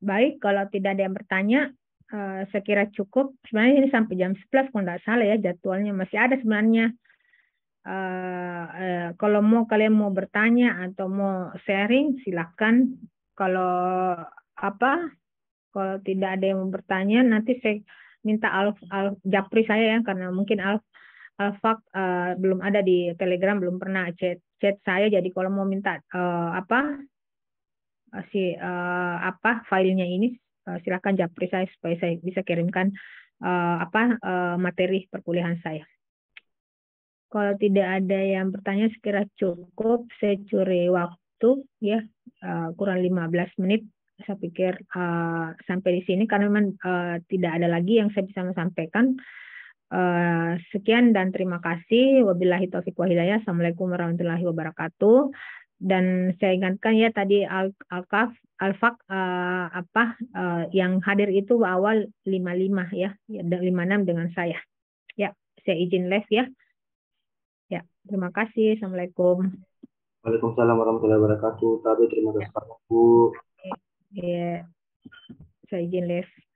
Baik, kalau tidak ada yang bertanya, uh, eh, sekira cukup. Sebenarnya ini sampai jam 11 kalau tidak salah ya jadwalnya masih ada sebenarnya. Uh, uh, kalau mau kalian mau bertanya atau mau sharing silakan. Kalau apa? Kalau tidak ada yang mau bertanya, nanti saya minta Alf, Alf Japri saya ya karena mungkin Alf Alfak uh, belum ada di Telegram, belum pernah chat chat saya. Jadi kalau mau minta uh, apa si uh, apa filenya ini uh, eh, silahkan japri saya supaya saya bisa kirimkan uh, apa uh, materi perkuliahan saya. Kalau tidak ada yang bertanya sekira cukup, saya curi waktu ya uh, kurang 15 menit. Saya pikir uh, sampai di sini karena memang uh, tidak ada lagi yang saya bisa sampaikan. Uh, sekian dan terima kasih. Wabillahi taufiq wa hidayah. Assalamualaikum warahmatullahi wabarakatuh dan saya ingatkan ya tadi al kaf alfak uh, apa uh, yang hadir itu awal 55 ya 56 ya, dengan saya ya saya izin live ya ya terima kasih assalamualaikum Waalaikumsalam warahmatullahi wabarakatuh Tadi terima kasih ya. Bu Ya. saya izin live